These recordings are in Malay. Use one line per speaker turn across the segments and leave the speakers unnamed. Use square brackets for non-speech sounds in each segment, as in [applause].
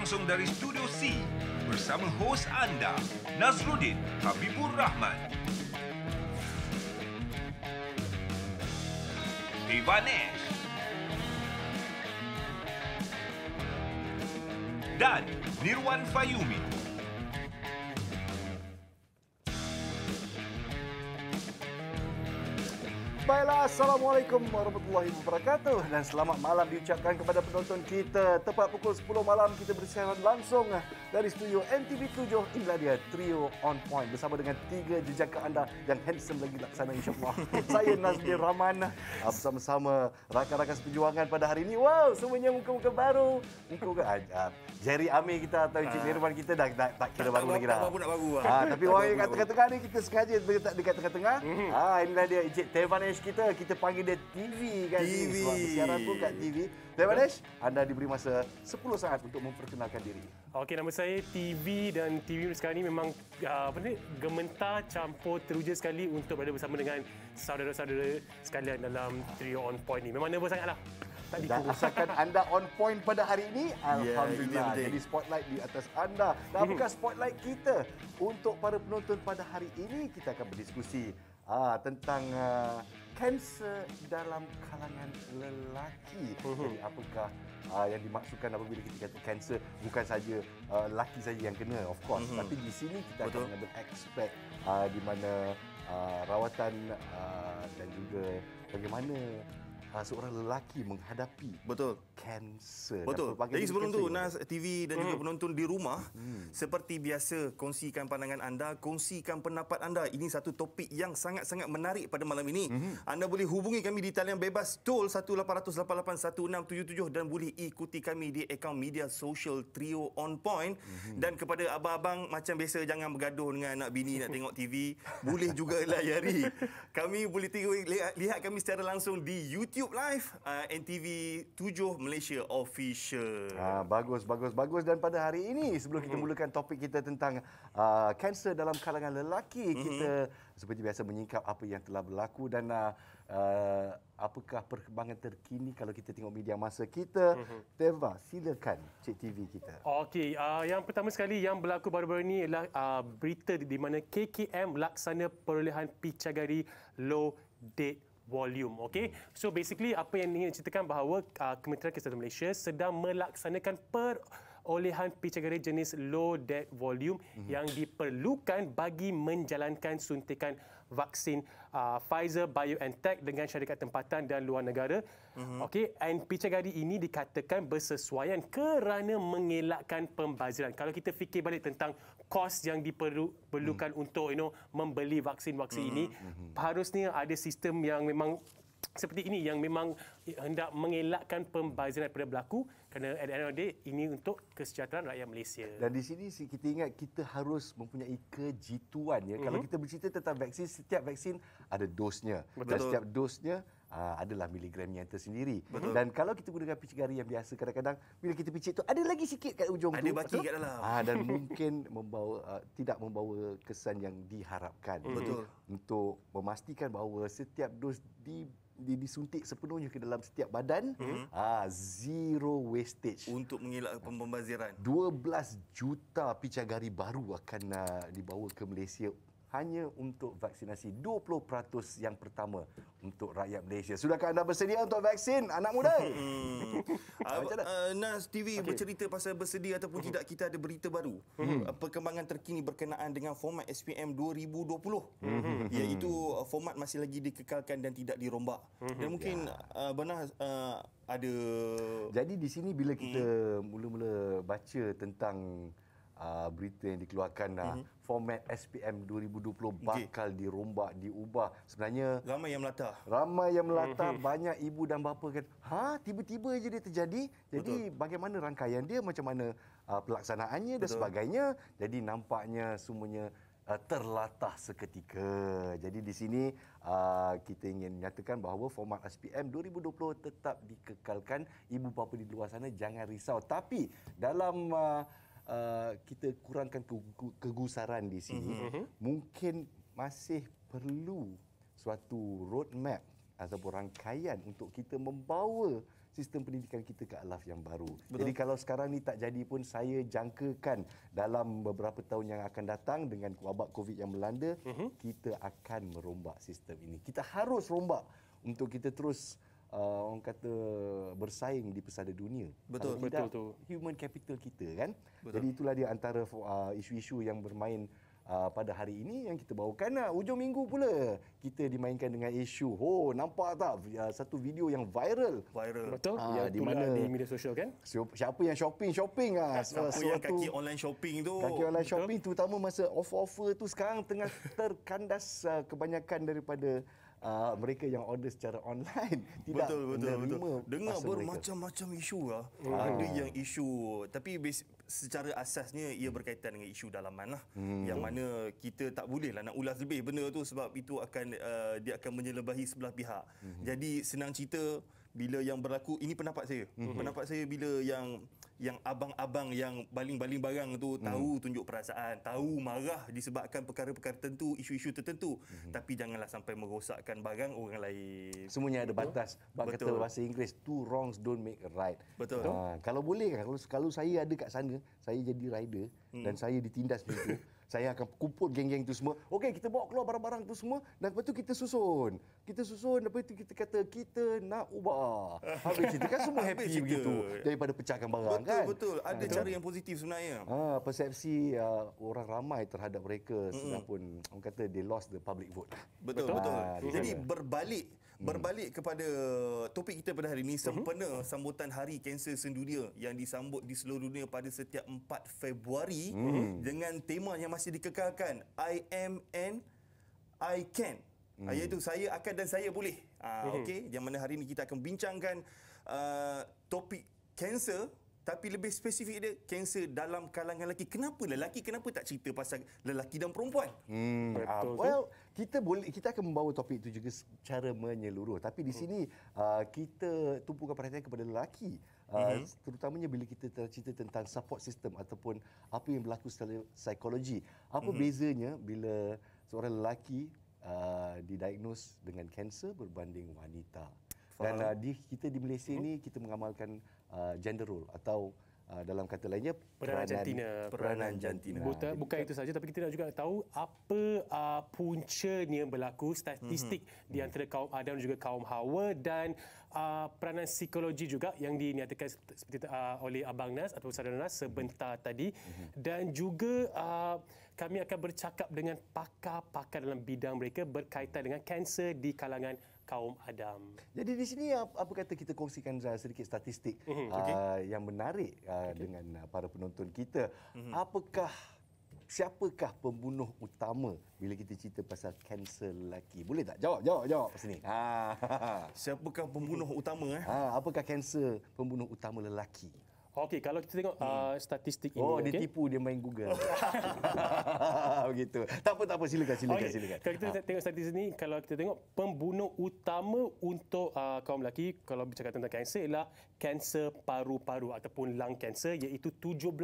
langsung dari Studio C bersama hos anda, Nasruddin Habibur Rahman. Ivanesh. Dan Nirwan Fayumi. Fayumi.
Assalamualaikum warahmatullahi wabarakatuh dan selamat malam diucapkan kepada penonton kita. Tepat pukul 10 malam kita bersiaran langsung dari studio MTV7 inilah dia Trio On Point bersama dengan tiga jejaka anda yang handsome lagi nak laksana insyaAllah. [laughs] Saya Nazli Rahman bersama-sama rakan-rakan seperjuangan pada hari ini. Wow, semuanya muka-muka baru. Muka ke ajar. Jerry Ami kita atau Cik Jerman ah. kita dah, dah tak kira baru lagi dah. Ah, tak lah. Tapi orang yang kat tengah-tengah ni kita sengaja dekat tengah-tengah. Mhm. Ah, inilah dia Encik Tevan kita kita
panggil dia TV kan TV. Sebab siaran pun kat
TV. Saya Manish, anda diberi masa 10 saat untuk memperkenalkan diri.
Okey, nama saya TV dan TV sekarang ini memang ah, apa ni, gementar campur teruja sekali untuk berada bersama dengan saudara-saudara sekalian dalam Trio On Point ini. Memang nervous sangatlah. Dan asalkan anda on point pada hari ini, ya, Alhamdulillah. Yeah, Jadi
spotlight di atas anda. Dan hmm. apakah spotlight kita untuk para penonton pada hari ini, kita akan berdiskusi ha, tentang kanser ah, uh, dalam kalangan lelaki. Hmm. Jadi apakah uh, yang dimaksudkan apabila kita kata kanser bukan saja uh, lelaki saja yang kena of course mm-hmm. tapi di sini kita Betul. akan ambil expect uh, di mana uh, rawatan uh, dan juga bagaimana uh, seorang lelaki menghadapi betul kanser. Betul. Jadi sebelum tu Nas TV dan hmm. juga
penonton di rumah hmm. seperti biasa kongsikan pandangan anda, kongsikan pendapat anda. Ini satu topik yang sangat-sangat menarik pada malam ini. Hmm. Anda boleh hubungi kami di talian bebas toll 18881677 dan boleh ikuti kami di akaun media sosial Trio On Point hmm. dan kepada abang-abang macam biasa jangan bergaduh dengan anak bini nak tengok TV. Boleh juga layari. [laughs] Kami boleh tengok lihat kami secara langsung di YouTube YouTube live uh, NTV 7 Malaysia
official. Ha bagus bagus bagus dan pada hari ini sebelum kita hmm. mulakan topik kita tentang uh, kanser uh, dalam kalangan lelaki mm-hmm. kita seperti biasa menyingkap apa yang telah berlaku dan uh, uh apakah perkembangan terkini kalau kita tengok media masa kita. Mm-hmm. Teva silakan Cik TV kita.
Okey uh, yang pertama sekali yang berlaku baru-baru ini ialah uh, berita di, di mana KKM laksana perolehan Pichagari low date volume. Okay? So basically apa yang ingin ceritakan bahawa uh, Kementerian Kesihatan Malaysia sedang melaksanakan per olehan pcr jenis low dead volume mm-hmm. yang diperlukan bagi menjalankan suntikan vaksin uh, Pfizer, BioNTech dengan syarikat tempatan dan luar negara. Mm-hmm. Okey, and Pichagadi ini dikatakan bersesuaian kerana mengelakkan pembaziran. Kalau kita fikir balik tentang kos yang diperlukan mm. untuk you know membeli vaksin-vaksin mm-hmm. ini, mm-hmm. harusnya ada sistem yang memang seperti ini yang memang hendak mengelakkan pembazir daripada berlaku kerana at the end of the day ini untuk kesejahteraan rakyat Malaysia.
Dan di sini kita ingat kita harus mempunyai kejituan ya. Mm-hmm. Kalau mhm. kita bercerita tentang vaksin setiap vaksin ada dosnya. Betul. Dan setiap dosnya Aa, ah, adalah miligramnya tersendiri Betul. dan kalau kita gunakan gari yang biasa kadang-kadang bila kita picit itu ada lagi sikit kat ujung ada ada baki kat dalam Aa, ah, dan mungkin membawa uh, tidak membawa kesan yang diharapkan Betul. untuk memastikan bahawa setiap dos di dia disuntik sepenuhnya ke dalam setiap badan mm-hmm. ha, zero wastage untuk mengelak pembaziran 12 juta picagari baru akan uh, dibawa ke Malaysia hanya untuk vaksinasi 20% yang pertama untuk rakyat Malaysia. Sudahkah anda bersedia untuk vaksin anak muda? Hmm. [laughs] Ah, macam Uh, Nas TV okay.
bercerita pasal bersedia ataupun hmm.
tidak kita ada berita baru. Hmm. Eh, perkembangan terkini
berkenaan dengan format SPM 2020. Hmm. hmm. Iaitu eh, format masih lagi dikekalkan dan tidak
dirombak. Hmm. Dan mungkin ya. uh, benar uh, ada... Jadi di sini bila kita hmm. mula-mula hmm. baca tentang uh, berita yang dikeluarkan uh, mm-hmm. format SPM 2020 bakal okay. dirombak diubah sebenarnya ramai yang melata ramai yang melata mm-hmm. banyak ibu dan bapa kan ha tiba-tiba je dia terjadi jadi Betul. bagaimana rangkaian dia macam mana uh, pelaksanaannya Betul. dan sebagainya jadi nampaknya semuanya ah, terlatah seketika jadi di sini kita ingin nyatakan bahawa format SPM 2020 tetap dikekalkan ibu bapa di luar sana jangan risau tapi dalam Uh, kita kurangkan kegusaran di sini mm-hmm. mungkin masih perlu suatu roadmap ataupun rangkaian untuk kita membawa sistem pendidikan kita ke alaf yang baru. Betul. Jadi kalau sekarang ni tak jadi pun saya jangkakan dalam beberapa tahun yang akan datang dengan wabak Covid yang melanda, uh-huh. kita akan merombak sistem ini. Kita harus rombak untuk kita terus uh, orang kata bersaing di pesada dunia. Betul betul, betul. Human capital kita kan. Betul. Jadi itulah dia antara uh, isu-isu yang bermain Uh, pada hari ini yang kita bawakan lah. Ujung minggu pula kita dimainkan dengan isu. Oh, nampak tak uh, satu video yang viral.
Viral. Betul. Uh, yang di mana di media sosial
kan? Siapa yang shopping-shopping lah. Siapa yang kaki
online shopping tu. Kaki online
shopping Betul. terutama masa offer-offer tu sekarang tengah terkandas uh, kebanyakan daripada uh, mereka yang order secara online [laughs] tidak betul, betul, menerima betul. dengar bermacam-macam isu lah hmm. ada yang
isu tapi secara asasnya ia berkaitan dengan isu dalam mana. Lah. hmm. yang mana kita tak boleh lah nak ulas lebih benda tu sebab itu akan uh, dia akan menyelebahi sebelah pihak hmm. jadi senang cerita bila yang berlaku ini pendapat saya hmm. pendapat saya bila yang yang abang-abang yang baling-baling barang tu hmm. tahu tunjuk perasaan, tahu marah disebabkan perkara-perkara tertentu, isu-isu tertentu. Hmm. Tapi janganlah sampai merosakkan barang orang
lain. Semuanya ada batas. Betul. Kata bahasa Inggeris, two wrongs don't make a right. Betul. Ha, kalau boleh kan, kalau, kalau saya ada kat sana, saya jadi rider hmm. dan saya ditindas begitu. [laughs] saya akan kumpul geng-geng tu semua. Okey, kita bawa keluar barang-barang tu semua dan lepas tu kita susun. Kita susun, lepas tu kita kata kita nak ubah. [laughs] Habis cerita kan semua happy cerita. begitu daripada pecahkan barang betul, kan. Betul, betul. Ada ha, cara betul. yang positif sebenarnya. Ha, persepsi uh, orang ramai terhadap mereka mm-hmm. sedang pun orang kata they lost the public vote. Betul, ha, betul. Ha, betul. Jadi
berbalik Hmm. Berbalik kepada topik kita pada hari ini hmm. sempena uh-huh. sambutan Hari Kanser Sedunia yang disambut di seluruh dunia pada setiap 4 Februari uh-huh. dengan tema yang masih dikekalkan I am and I can uh-huh. iaitu saya akan dan saya boleh. Uh, uh-huh. okey yang mana hari ini kita akan bincangkan uh, topik kanser tapi lebih spesifik dia kanser dalam kalangan lelaki. Kenapa lelaki kenapa tak cerita pasal
lelaki dan perempuan? Hmm. Betul. Uh, well, kita boleh kita akan membawa topik itu juga secara menyeluruh tapi di hmm. sini uh, kita tumpukan perhatian kepada lelaki uh, mm-hmm. terutamanya bila kita cerita tentang support system ataupun apa yang berlaku secara psikologi apa mm-hmm. bezanya bila seorang lelaki uh, didiagnose dengan kanser berbanding wanita dan uh, di kita di Malaysia mm-hmm. kita mengamalkan uh, gender role atau Ah, dalam kata lainnya peranan jantina peranan jantina buta
bukan itu saja tapi kita nak juga tahu apa uh, puncanya berlaku statistik mm-hmm. di antara kaum Adam juga kaum Hawa dan uh, peranan psikologi juga yang dinyatakan seperti uh, oleh abang Nas atau saudara Nas sebentar hmm. tadi mm-hmm. dan juga uh, kami akan bercakap dengan pakar-pakar dalam bidang mereka berkaitan dengan kanser di kalangan kaum Adam.
Jadi di sini apa kata kita kongsikan sedikit statistik mm-hmm. uh, okay. Ah, yang menarik uh, ah, okay. dengan uh, para penonton kita. Mm-hmm. Apakah siapakah pembunuh utama bila kita cerita pasal kanser lelaki? Boleh tak jawab jawab jawab sini. Ha. [laughs] siapakah pembunuh utama eh? Ha apakah kanser pembunuh utama lelaki?
Okey, kalau kita tengok hmm. uh, statistik ini. Oh, dia tipu
dia main Google.
[laughs] Begitu. Tak apa, tak apa. Silakan, silakan, okay. silakan. Kalau kita ha. tengok statistik ini, kalau kita tengok pembunuh utama untuk uh, kaum lelaki, kalau bercakap tentang kanser ialah kanser paru-paru ataupun lung cancer iaitu 17%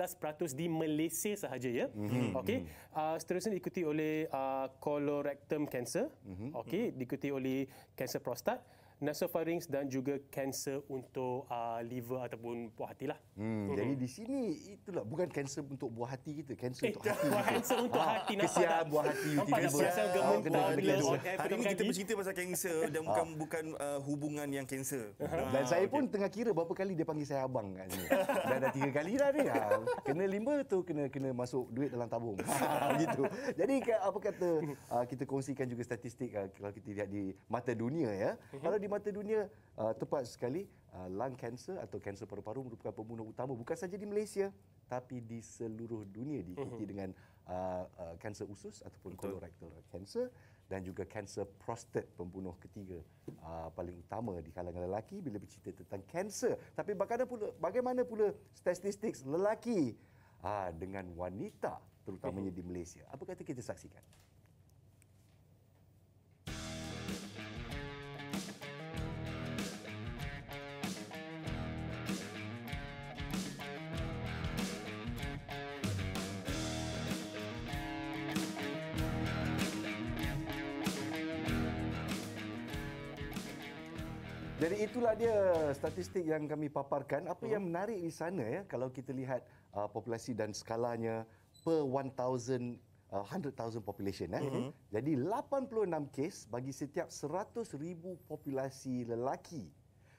di Malaysia sahaja. Ya? Mm-hmm. Okey. Uh, seterusnya diikuti oleh uh, colorectum cancer. Mm-hmm. Okey. Diikuti oleh kanser prostat. hmm nasopharynx dan juga kanser untuk uh, liver ataupun buah hati lah.
Hmm, hmm Jadi di sini itulah bukan kanser untuk buah hati kita, kanser Eh untuk hati. kanser untuk hati nak kesian tak? buah hati tiba-tiba. Ah, eh, Hari ini kita bercerita
pasal kanser dan ah. bukan bukan uh, hubungan yang kanser. Uh-huh. Ah, dan saya pun
okay. tengah kira berapa kali dia panggil saya abang kan. dah dah tiga kali dah ni. Ha. Kena lima tu kena kena masuk duit dalam tabung. Begitu. [laughs] jadi apa kata uh, kita kongsikan juga statistik uh, kalau kita lihat di mata dunia ya. Mhm. Kalau di mata dunia uh, tepat sekali uh, lung cancer atau kanser paru-paru merupakan pembunuh utama bukan saja di Malaysia tapi di seluruh dunia diikuti uh-huh. dengan uh, uh, usus ataupun Betul. colorectal cancer dan juga kanser prostat pembunuh ketiga uh, paling utama di kalangan lelaki bila bercerita tentang kanser tapi bagaimana pula bagaimana pula statistik lelaki uh, dengan wanita terutamanya uh-huh. di Malaysia apa kata kita saksikan Jadi itulah dia statistik yang kami paparkan. Apa uh yang menarik di sana ya kalau kita lihat uh, populasi dan skalanya per 1000 uh, 100,000 population eh. uh Jadi 86 kes bagi setiap 100,000 populasi lelaki.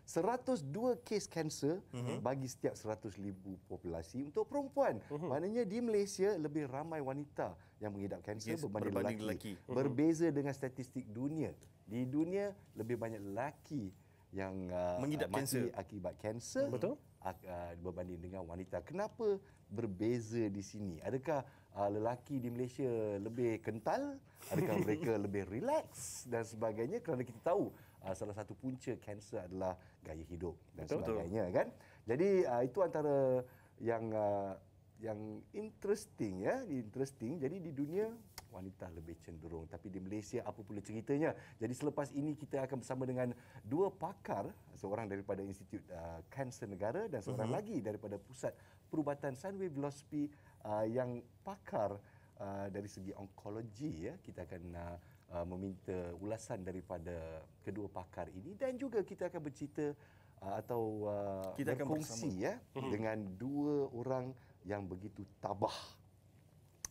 102 kes kanser uh-huh. bagi setiap 100,000 populasi untuk perempuan. Uh-huh. Maknanya di Malaysia lebih ramai wanita yang mengidap kanser yes, berbanding, berbanding lelaki. lelaki. Uh-huh. Berbeza dengan statistik dunia. Di dunia lebih banyak lelaki yang uh, mengidap kanser akibat kanser betul ak, uh, berbanding dengan wanita kenapa berbeza di sini adakah uh, lelaki di Malaysia lebih kental adakah [laughs] mereka lebih relax dan sebagainya kerana kita tahu uh, salah satu punca kanser adalah gaya hidup dan betul, sebagainya kan jadi uh, itu antara yang uh, yang interesting ya, interesting. Jadi di dunia wanita lebih cenderung tapi di Malaysia apa pula ceritanya? Jadi selepas ini kita akan bersama dengan dua pakar, seorang daripada Institut uh, Kanser Negara dan seorang uh-huh. lagi daripada Pusat Perubatan Sunway Velocity uh, yang pakar uh, dari segi onkologi ya. Kita akan uh, Uh, meminta ulasan daripada kedua pakar ini dan juga kita akan bercerita uh, atau uh, kita berkongsi akan ya mhm. dengan dua orang yang begitu tabah.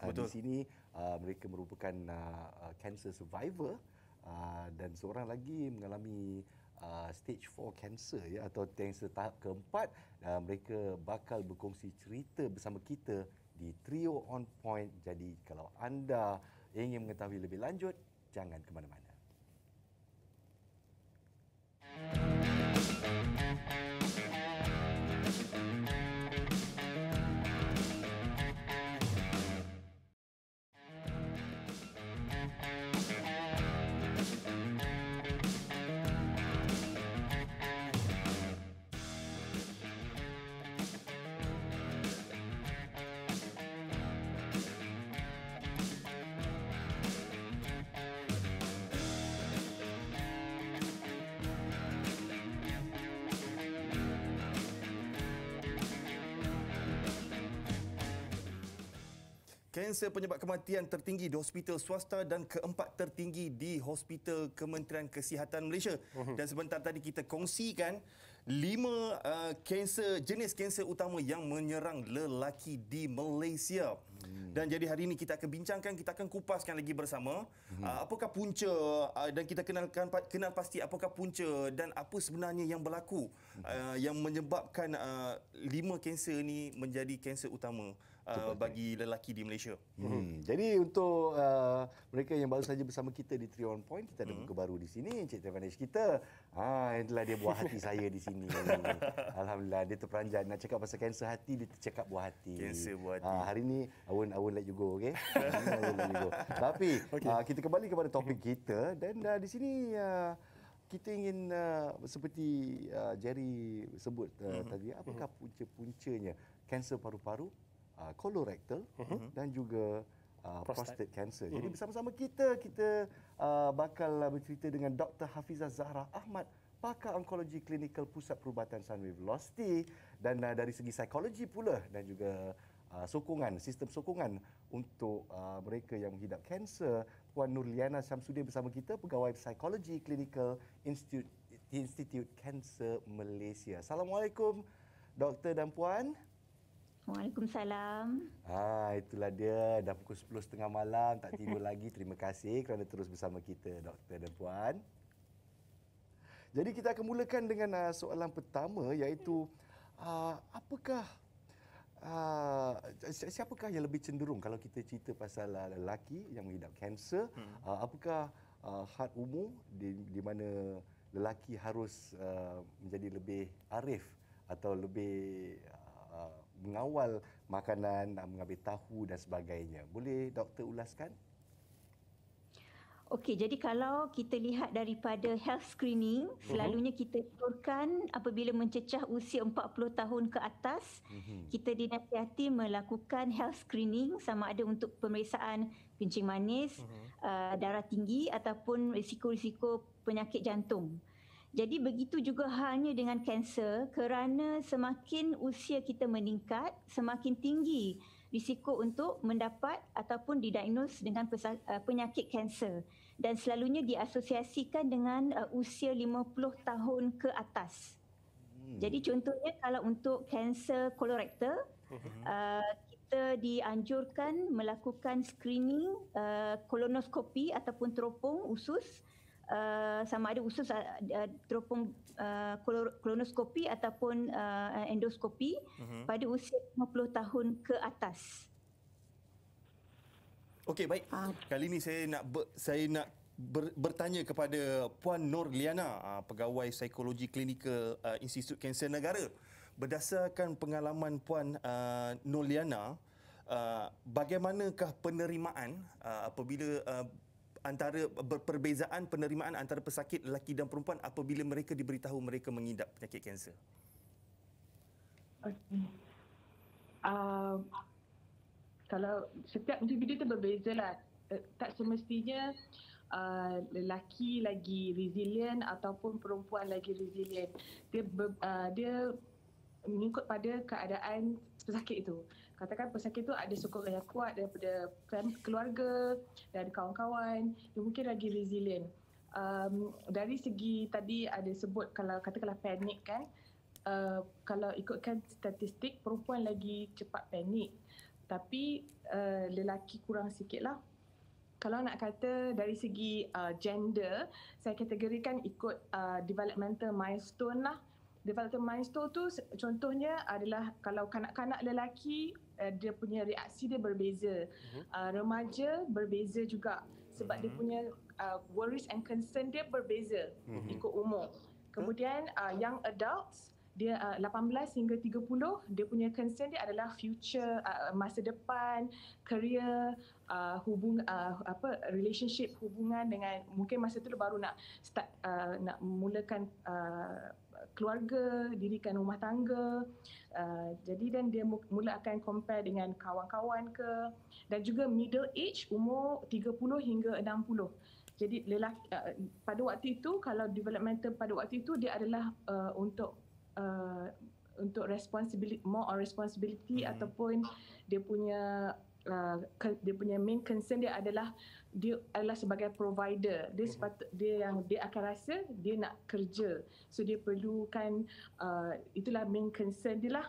Uh, di sini uh, mereka merupakan uh, cancer survivor uh, dan seorang lagi mengalami uh, stage 4 cancer ya atau cancer tahap keempat dan uh, mereka bakal berkongsi cerita bersama kita di Trio on Point. Jadi kalau anda ingin mengetahui lebih lanjut jangan ke mana-mana.
Thank you.
kanser penyebab kematian tertinggi di hospital swasta dan keempat tertinggi di hospital Kementerian Kesihatan Malaysia. Mhm. Dan sebentar tadi kita kongsikan lima uh, kanser jenis kanser utama yang menyerang lelaki di Malaysia. Hmm. Dan jadi hari ini kita akan bincangkan, kita akan kupaskan lagi bersama hmm. uh, apakah punca uh, dan kita kenalkan kenal pasti apakah punca dan apa sebenarnya yang berlaku hmm. uh, yang menyebabkan uh, lima kanser ini menjadi kanser utama uh, bagi lelaki di Malaysia. Hmm. Hmm.
Jadi untuk uh, mereka yang baru saja bersama kita di Trion Point, kita ada hmm. buku baru di sini, Encik Tevanej kita. Ha, itulah dia buah hati saya di sini. [laughs] Alhamdulillah, dia terperanjat. Nak cakap pasal kanser hati, dia cakap buah hati. Kanser buah ha, hati. Ha, hari ini, I won't, I won't let you go, okay? I won't let Tapi, okay. uh, kita kembali kepada topik kita. Dan uh, di sini... Uh, kita ingin uh, seperti uh, Jerry sebut uh, mm-hmm. tadi apakah punca-puncanya kanser paru-paru uh, colorectal uh-huh. dan juga uh, prostate cancer. Jadi uh-huh. bersama-sama kita kita uh, bakal uh, bercerita dengan Dr. Hafizah Zahra Ahmad pakar onkologi klinikal Pusat Perubatan Sunway Velocity dan uh, dari segi psikologi pula dan juga uh, sokongan sistem sokongan untuk uh, mereka yang menghidap kanser Puan Nurliana Syamsudin bersama kita pegawai psikologi klinikal Institute Institute Cancer Malaysia. Assalamualaikum Doktor dan puan.
Waalaikumsalam.
Ha, itulah dia. Dah pukul 10.30 malam. Tak tidur [laughs] lagi. Terima kasih kerana terus bersama kita, Doktor dan Puan. Jadi kita akan mulakan dengan uh, soalan pertama iaitu uh, apakah uh, siapakah yang lebih cenderung kalau kita cerita pasal uh, lelaki yang mengidap kanser hmm. uh, apakah uh, had umur di, di mana lelaki harus uh, menjadi lebih arif atau lebih uh, mengawal makanan, nak mengambil tahu dan sebagainya. Boleh doktor ulaskan?
Okey, jadi kalau kita lihat daripada health screening, uh-huh. selalunya kita turunkan apabila mencecah usia 40 tahun ke atas, uh-huh. kita dinasihati melakukan health screening sama ada untuk pemeriksaan kencing manis, uh-huh. uh, darah tinggi ataupun risiko-risiko penyakit jantung. uh jadi begitu juga hanya dengan kanser kerana semakin usia kita meningkat, semakin tinggi risiko untuk mendapat ataupun didiagnose dengan eh, penyakit kanser dan selalunya diasosiasikan dengan eh, usia 50 tahun ke atas. Hmm. Jadi contohnya kalau untuk kanser kolorektal mhm. eh, kita dianjurkan melakukan screening kolonoskopi ataupun teropong usus Eh, sama ada usus uh, teropong uh, kolonoskopi ataupun uh, endoskopi uh-huh. pada usia 50 tahun ke atas.
Okey baik. Ah. Kali ini saya nak ber, saya nak ber, bertanya kepada Puan Nur Liana, ah, pegawai psikologi klinikal uh, ah, Institut Kanser Negara. Berdasarkan pengalaman Puan uh, Nur Liana, uh, bagaimanakah penerimaan uh, apabila uh, antara perbezaan penerimaan antara pesakit lelaki dan perempuan apabila mereka diberitahu mereka mengidap penyakit kanser?
Uh, kalau setiap individu itu berbeza lah. Uh, tak semestinya uh, lelaki lagi resilient ataupun perempuan lagi resilient. Dia, uh, dia mengikut pada keadaan pesakit itu katakan pesakit itu ada sokongan yang kuat daripada keluarga dan kawan-kawan dia mungkin lagi resilient um, dari segi tadi ada sebut kalau katakanlah panik kan uh, kalau ikutkan statistik perempuan lagi cepat panik tapi uh, lelaki kurang sikit lah kalau nak kata dari segi uh, gender, saya kategorikan ikut uh, developmental milestone lah developmental milestone tu contohnya adalah kalau kanak-kanak lelaki uh, dia punya reaksi dia berbeza. Uh, remaja berbeza juga sebab uh-huh. dia mhm. punya uh, worries and concern dia berbeza uh-huh. ikut umur. Kemudian uh, young adults dia uh, 18 hingga 30 dia punya concern dia adalah future uh, masa depan career uh, hubung uh, apa relationship hubungan dengan mungkin masa tu baru nak start uh, nak mulakan uh, keluarga, dirikan rumah tangga. Uh, jadi dan dia mula akan compare dengan kawan-kawan ke dan juga middle age umur 30 hingga 60. Jadi lelaki uh, pada waktu itu kalau developmental pada waktu itu dia adalah uh, untuk uh, untuk responsibility more on responsibility hmm ataupun dia punya uh, dia punya main concern dia adalah dia adalah sebagai provider dia mm-hmm. sepat, dia yang dia akan rasa dia nak kerja so dia perlukan uh, itulah main concern dia lah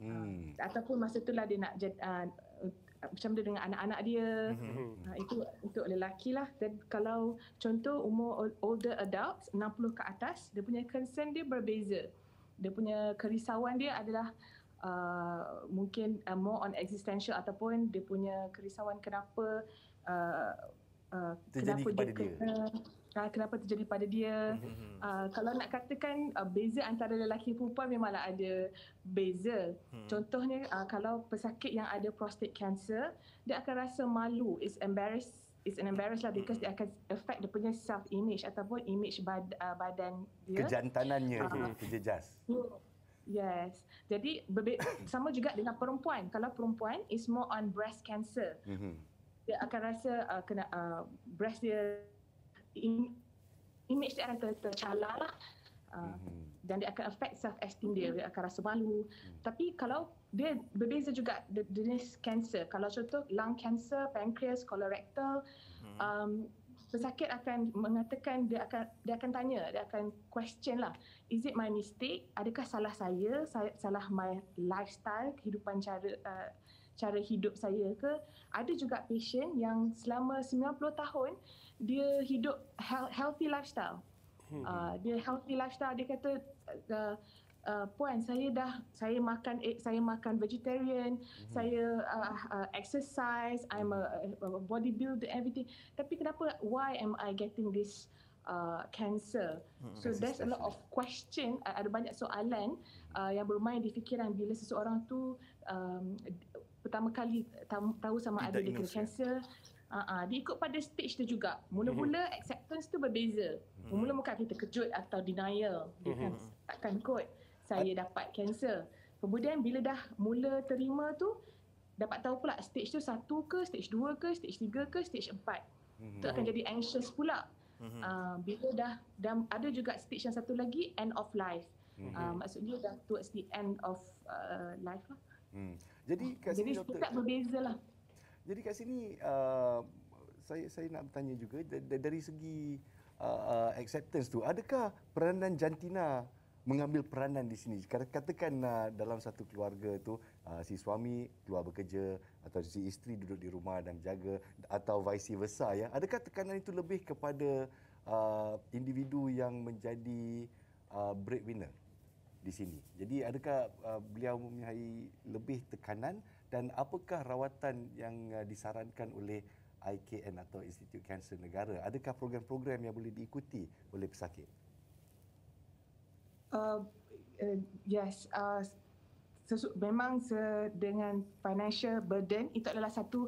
mm. ataupun masa itulah dia nak uh, uh, macam dia dengan anak-anak dia mm-hmm. uh, itu untuk lelaki lah dan kalau contoh umur older adults 60 ke atas dia punya concern dia berbeza dia punya kerisauan dia adalah uh, mungkin uh, more on existential ataupun dia punya kerisauan kenapa uh, uh, kenapa kepada dia, dia. Kena, uh, kenapa terjadi pada dia mm-hmm. uh, kalau nak katakan uh, beza antara lelaki dan perempuan memanglah ada beza hmm. contohnya uh, kalau pesakit yang ada prostate cancer dia akan rasa malu it's embarrassed it's an embarrassed lah because hmm. dia akan affect dia punya self image ataupun image bad, uh, badan dia
kejantanannya uh, kejejas
uh, Yes. Jadi [coughs] sama juga dengan perempuan. Kalau perempuan is more on breast cancer. Mm-hmm. Dia akan rasa uh, kena uh, breast dia im- image dia akan ter- tercalar lah. uh, mm-hmm. dan dia akan affect self esteem dia. Dia akan rasa malu. Mm-hmm. Tapi kalau dia berbeza juga jenis cancer. Kalau contoh lung cancer, pancreas, colorectal, mm-hmm. um, pesakit akan mengatakan dia akan dia akan tanya dia akan question lah is it my mistake adakah salah saya salah my lifestyle kehidupan cara uh, cara hidup saya ke ada juga patient yang selama 90 tahun dia hidup healthy lifestyle hmm. uh, dia healthy lifestyle dia kata uh, uh, puan saya dah saya makan saya makan vegetarian mm-hmm. saya uh, uh, exercise i'm a, a bodybuilder everything tapi kenapa why am i getting this uh, cancer mm-hmm. so there's a lot of question uh, ada banyak soalan uh, yang bermain di fikiran bila seseorang tu um, pertama kali tahu sama ada dia kena ya. cancer Uh-huh. Dia ikut pada stage tu juga. Mula-mula mhm. acceptance tu berbeza. Mhm. Mula-mula bukan kita kejut atau denial. Dia mhm. kan, takkan kot saya dapat kanser Kemudian bila dah mula terima tu dapat tahu pula stage tu satu ke, stage dua ke, stage tiga ke, stage empat. Itu akan mhm. jadi anxious pula. Uh, bila dah, dah ada juga stage yang satu lagi end of life. Uh, maksudnya dah towards the end of uh, life lah.
Hmm. Jadi ah, kat sini Jadi tak berbeza lah. Jadi kat sini uh, saya saya nak bertanya juga dari segi uh, uh, acceptance tu adakah peranan jantina mengambil peranan di sini. Katakan uh, dalam satu keluarga itu uh, si suami keluar bekerja atau si isteri duduk di rumah dan jaga atau vice versa ya. Adakah tekanan itu lebih kepada uh, individu yang menjadi uh, breadwinner di sini? Jadi adakah uh, beliau mempunyai lebih tekanan dan apakah rawatan yang uh, disarankan oleh IKN atau Institut Kanser Negara? Adakah program-program yang boleh diikuti oleh pesakit?
Uh, uh, yes. Uh, memang se- dengan financial burden itu adalah satu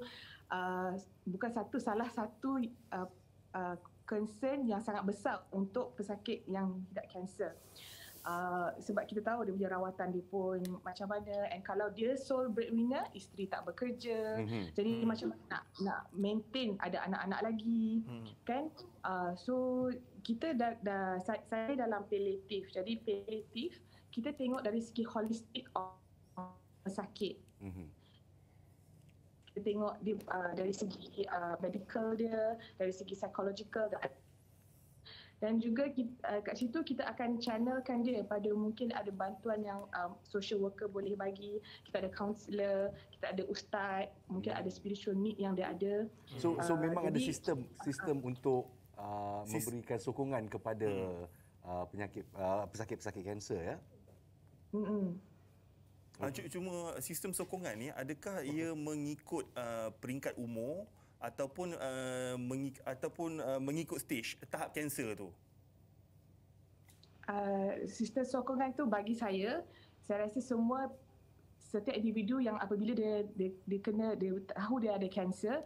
uh, bukan satu salah satu uh, uh, concern yang sangat besar untuk pesakit yang tidak kanser. Uh, uh, sebab kita tahu dia punya rawatan dia pun macam mana and kalau dia sole breadwinner isteri tak bekerja mm-hmm. jadi mm-hmm. macam mana nak nak maintain ada anak-anak lagi mm. kan uh, so kita dah, dah saya dalam palliative jadi palliative kita tengok dari segi holistik of sakit mm-hmm kita tengok dia uh, dari segi uh, medical dia dari segi psychological dan dan juga kita, uh, eh, kat situ kita akan channelkan dia pada mungkin ada bantuan yang um, social worker boleh bagi kita ada counselor kita ada ustaz mungkin ada spiritual need yang dia ada so uh, so ah, memang jadi, ada
sistem ah, ah. sistem uh, untuk uh, memberikan sokongan kepada uh, penyakit uh, pesakit kanser ya hmm Cuma
sistem sokongan ni adakah ia mengikut uh, peringkat umur ataupun uh, eh, mengik- ataupun uh, mengikut stage tahap kanser tu?
Uh, sistem sokongan tu bagi saya, saya rasa semua setiap individu yang apabila dia dia, dia kena dia tahu dia ada kanser,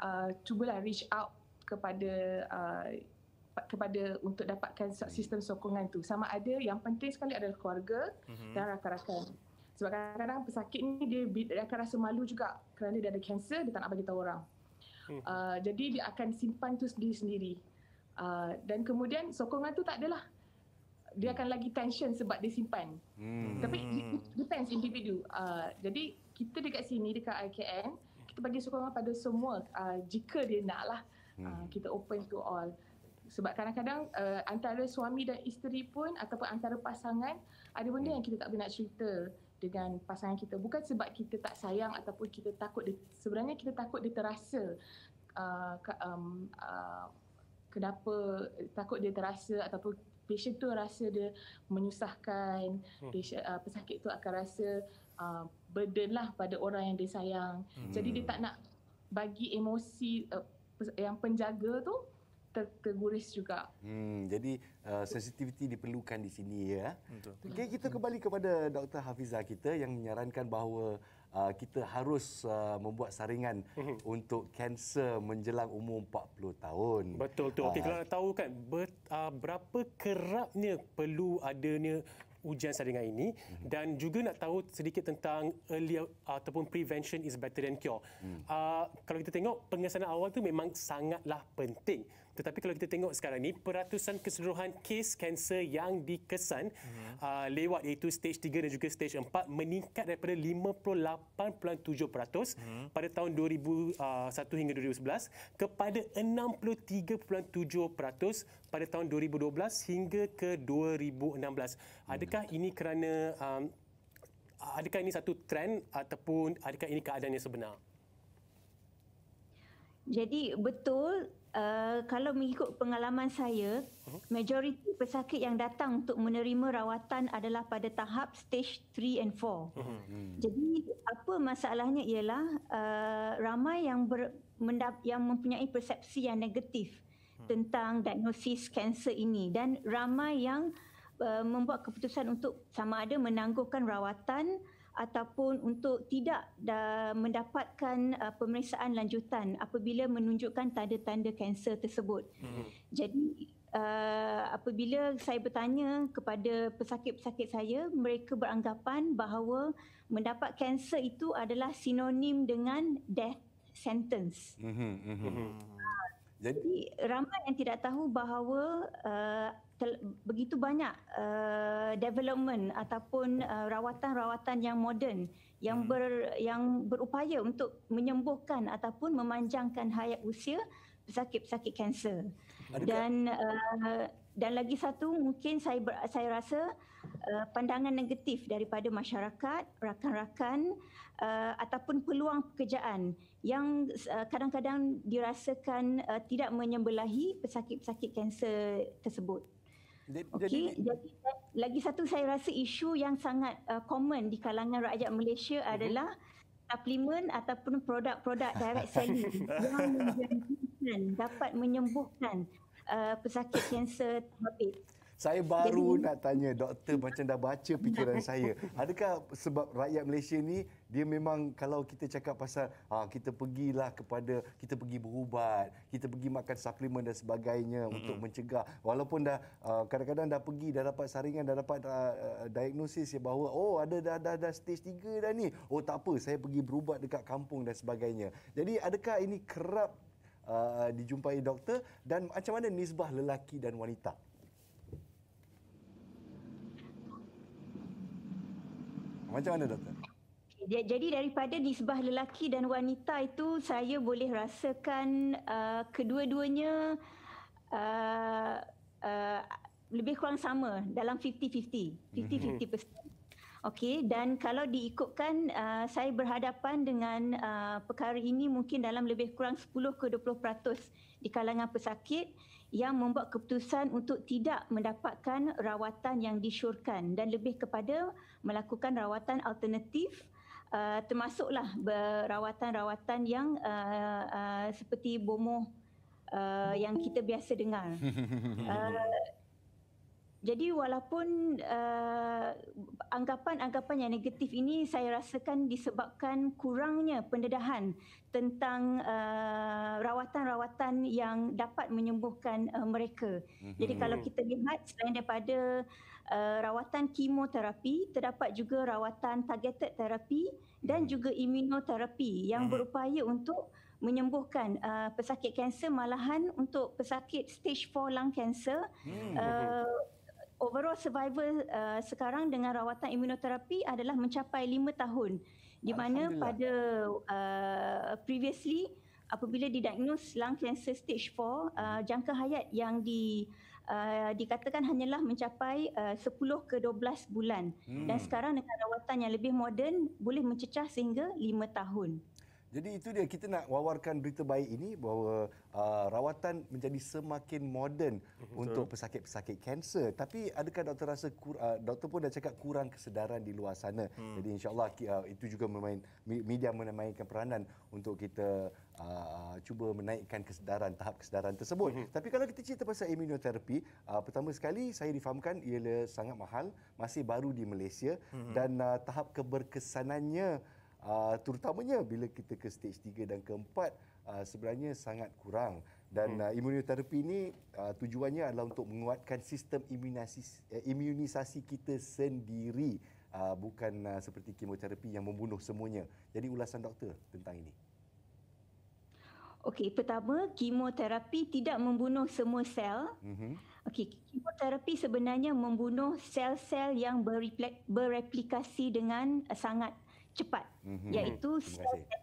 uh, cubalah reach out kepada uh, kepada untuk dapatkan sistem sokongan tu sama ada yang penting sekali adalah keluarga mm-hmm. dan rakan-rakan sebab kadang-kadang pesakit ni dia, dia akan rasa malu juga kerana dia ada kanser dia tak nak bagi tahu orang Uh, jadi dia akan simpan tu sendiri-sendiri. Uh, ah, dan kemudian sokongan tu tak adalah. Dia akan lagi tension sebab dia simpan.
Hmm. Tapi
depends individu. Uh, jadi kita dekat sini, dekat IKN, kita bagi sokongan pada semua uh, jika dia nak lah. Uh, hmm. kita open to all. Sebab kadang-kadang uh, antara suami dan isteri pun ataupun antara pasangan ada benda hmm. yang kita tak boleh nak cerita dengan pasangan kita bukan sebab kita tak sayang ataupun kita takut dia, sebenarnya kita takut dia terasa uh, ke, um, uh, kenapa takut dia terasa ataupun patient tu rasa dia menyusahkan hmm. patient, uh, pesakit tu akan rasa uh, burden lah pada orang yang dia sayang hmm. jadi dia tak nak bagi emosi uh, yang penjaga tu terguris juga.
Hmm, jadi uh, sensitiviti diperlukan di sini ya. Betul. Okay, kita kembali kepada Dr. Hafiza kita yang menyarankan bahawa uh, kita harus uh, membuat saringan uh-huh. untuk kanser menjelang umur 40 tahun. Betul tu. Okey uh, kalau
nak tahu kan ber, uh, berapa kerapnya perlu adanya ujian saringan ini uh-huh. dan juga nak tahu sedikit tentang early uh, ataupun prevention is better than cure. uh Uh, kalau kita tengok pengesanan awal tu memang sangatlah penting. Tetapi kalau kita tengok sekarang ni peratusan keseluruhan kes kanser yang dikesan mm-hmm. uh, lewat iaitu stage 3 dan juga stage 4 meningkat daripada 58.7% mm-hmm. pada tahun 2001 ah, hingga 2011 kepada 63.7% pada tahun 2012 hingga ke 2016. Hmm. Adakah mm-hmm. ini kerana um, adakah ini satu trend ataupun adakah ini keadaannya sebenar?
Jadi betul Eh, kalau mengikut pengalaman saya, mhm. majoriti pesakit yang datang untuk menerima rawatan adalah pada tahap stage 3 and 4. Mhm. Hmm. Jadi apa masalahnya ialah uh, ramai yang ber, mendap, yang mempunyai persepsi yang negatif hmm. tentang diagnosis kanser ini dan ramai yang uh, membuat keputusan untuk sama ada menangguhkan rawatan ataupun untuk tidak mendapatkan uh, pemeriksaan lanjutan apabila menunjukkan tanda-tanda kanser tersebut. Hmm. Jadi Uh, apabila saya bertanya kepada pesakit-pesakit saya, mereka beranggapan bahawa mendapat kanser itu adalah sinonim dengan death sentence.
Mm-hmm. Uh, jadi,
jadi ramai yang tidak tahu bahawa uh, begitu banyak uh, development ataupun uh, rawatan-rawatan yang moden yang hmm. ber yang berupaya untuk menyembuhkan ataupun memanjangkan hayat usia pesakit-pesakit kanser. Dan uh, dan lagi satu mungkin saya ber, saya rasa uh, pandangan negatif daripada masyarakat, rakan-rakan uh, ataupun peluang pekerjaan yang uh, kadang-kadang dirasakan uh, tidak menyembelahi pesakit-pesakit kanser tersebut. Okay. Jadi lagi satu saya rasa isu yang sangat uh, common di kalangan rakyat Malaysia uh-huh. adalah suplemen ataupun produk-produk direct selling [laughs] yang dapat menyembuhkan uh, pesakit kanser tabit. Saya baru
nak tanya doktor macam dah baca fikiran [laughs] saya. Adakah sebab rakyat Malaysia ni dia memang kalau kita cakap pasal ha, kita pergilah kepada kita pergi berubat, kita pergi makan suplemen dan sebagainya mm-hmm. untuk mencegah walaupun dah uh, kadang-kadang dah pergi dah dapat saringan dah dapat uh, diagnosis ya bahawa oh ada dah dah, dah stage tiga dah ni. Oh tak apa saya pergi berubat dekat kampung dan sebagainya. Jadi adakah ini kerap uh, dijumpai doktor dan macam mana nisbah lelaki dan wanita? Macam mana doktor?
Jadi daripada nisbah lelaki dan wanita itu saya boleh rasakan uh, kedua-duanya uh, uh, lebih kurang sama dalam 50-50. 50-50%. Mhm. Okey dan kalau diikutkan uh, saya berhadapan dengan uh, perkara ini mungkin dalam lebih kurang 10 ke 20% di kalangan pesakit yang membuat keputusan untuk tidak mendapatkan rawatan yang disyorkan dan lebih kepada melakukan rawatan alternatif uh, termasuklah rawatan-rawatan yang uh, uh, seperti bomoh uh, yang kita biasa dengar. [laughs] Uh, jadi walaupun uh, anggapan-anggapan yang negatif ini saya rasakan disebabkan kurangnya pendedahan tentang uh, rawatan-rawatan yang dapat menyembuhkan uh, mereka. hmm Jadi kalau kita lihat selain daripada uh, rawatan kemoterapi, terdapat juga rawatan targeted terapi dan mhm. juga imunoterapi yang hmm berupaya untuk menyembuhkan uh, pesakit kanser malahan untuk pesakit stage 4 lung cancer hmm uh, overall survival uh, sekarang dengan rawatan imunoterapi adalah mencapai lima tahun di mana pada uh, previously apabila didiagnose lung cancer stage 4 uh, jangka hayat yang di Uh, dikatakan hanyalah mencapai uh, 10 ke 12 bulan hmm. dan sekarang dengan rawatan yang lebih moden boleh mencecah sehingga 5 tahun.
Jadi itu dia kita nak wawarkan berita baik ini bahawa uh, rawatan menjadi semakin moden untuk pesakit-pesakit kanser. Tapi adakah doktor rasa uh, doktor pun dah cakap kurang kesedaran di luar sana. Hmm. Jadi insyaallah uh, itu juga memain media memainkan peranan untuk kita uh, cuba menaikkan kesedaran tahap kesedaran tersebut. Hmm. Tapi kalau kita cerita pasal imunoterapi uh, pertama sekali saya difahamkan ialah sangat mahal, masih baru di Malaysia hmm. dan uh, tahap keberkesanannya Ah, terutamanya bila kita ke stage tiga dan keempat ah, sebenarnya sangat kurang dan hmm. Ah, imunoterapi ini tujuannya adalah untuk menguatkan sistem imunisasi eh, imunisasi kita sendiri bukan seperti kemoterapi yang membunuh semuanya jadi ulasan doktor tentang ini
Okey, pertama kemoterapi tidak membunuh semua sel. Mm-hmm. Okey, kemoterapi sebenarnya membunuh sel-sel yang bereplikasi dengan eh, sangat cepat mm-hmm. iaitu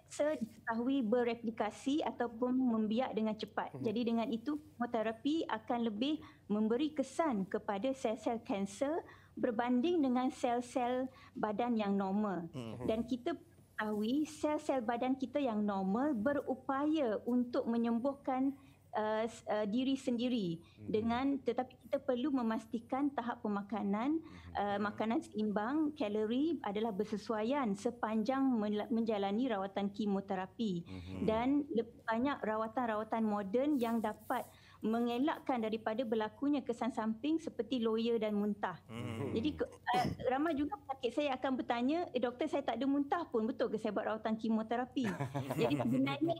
sel diketahui bereplikasi ataupun membiak dengan cepat. Mm-hmm. Jadi dengan itu kemoterapi akan lebih memberi kesan kepada sel-sel kanser berbanding dengan sel-sel badan yang normal. Mm-hmm. Dan kita tahu sel-sel badan kita yang normal berupaya untuk menyembuhkan uh, uh, diri sendiri hmm dengan tetapi kita perlu memastikan tahap pemakanan uh, makanan seimbang kalori adalah bersesuaian sepanjang menjalani rawatan kemoterapi hmm dan banyak rawatan-rawatan moden yang dapat mengelakkan daripada berlakunya kesan samping seperti loya dan muntah. hmm Jadi uh, ramai juga penyakit saya akan bertanya, eh, doktor saya tak ada muntah pun betul ke saya buat rawatan kemoterapi? [laughs] Jadi sebenarnya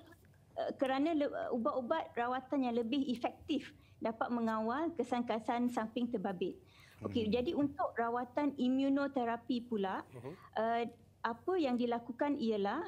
Eh, kerana ubat-ubat rawatan yang lebih efektif dapat mengawal kesan-kesan samping terbabit. Hmm. Okey, hmm. jadi untuk rawatan imunoterapi pula, hmm. uh, apa yang dilakukan ialah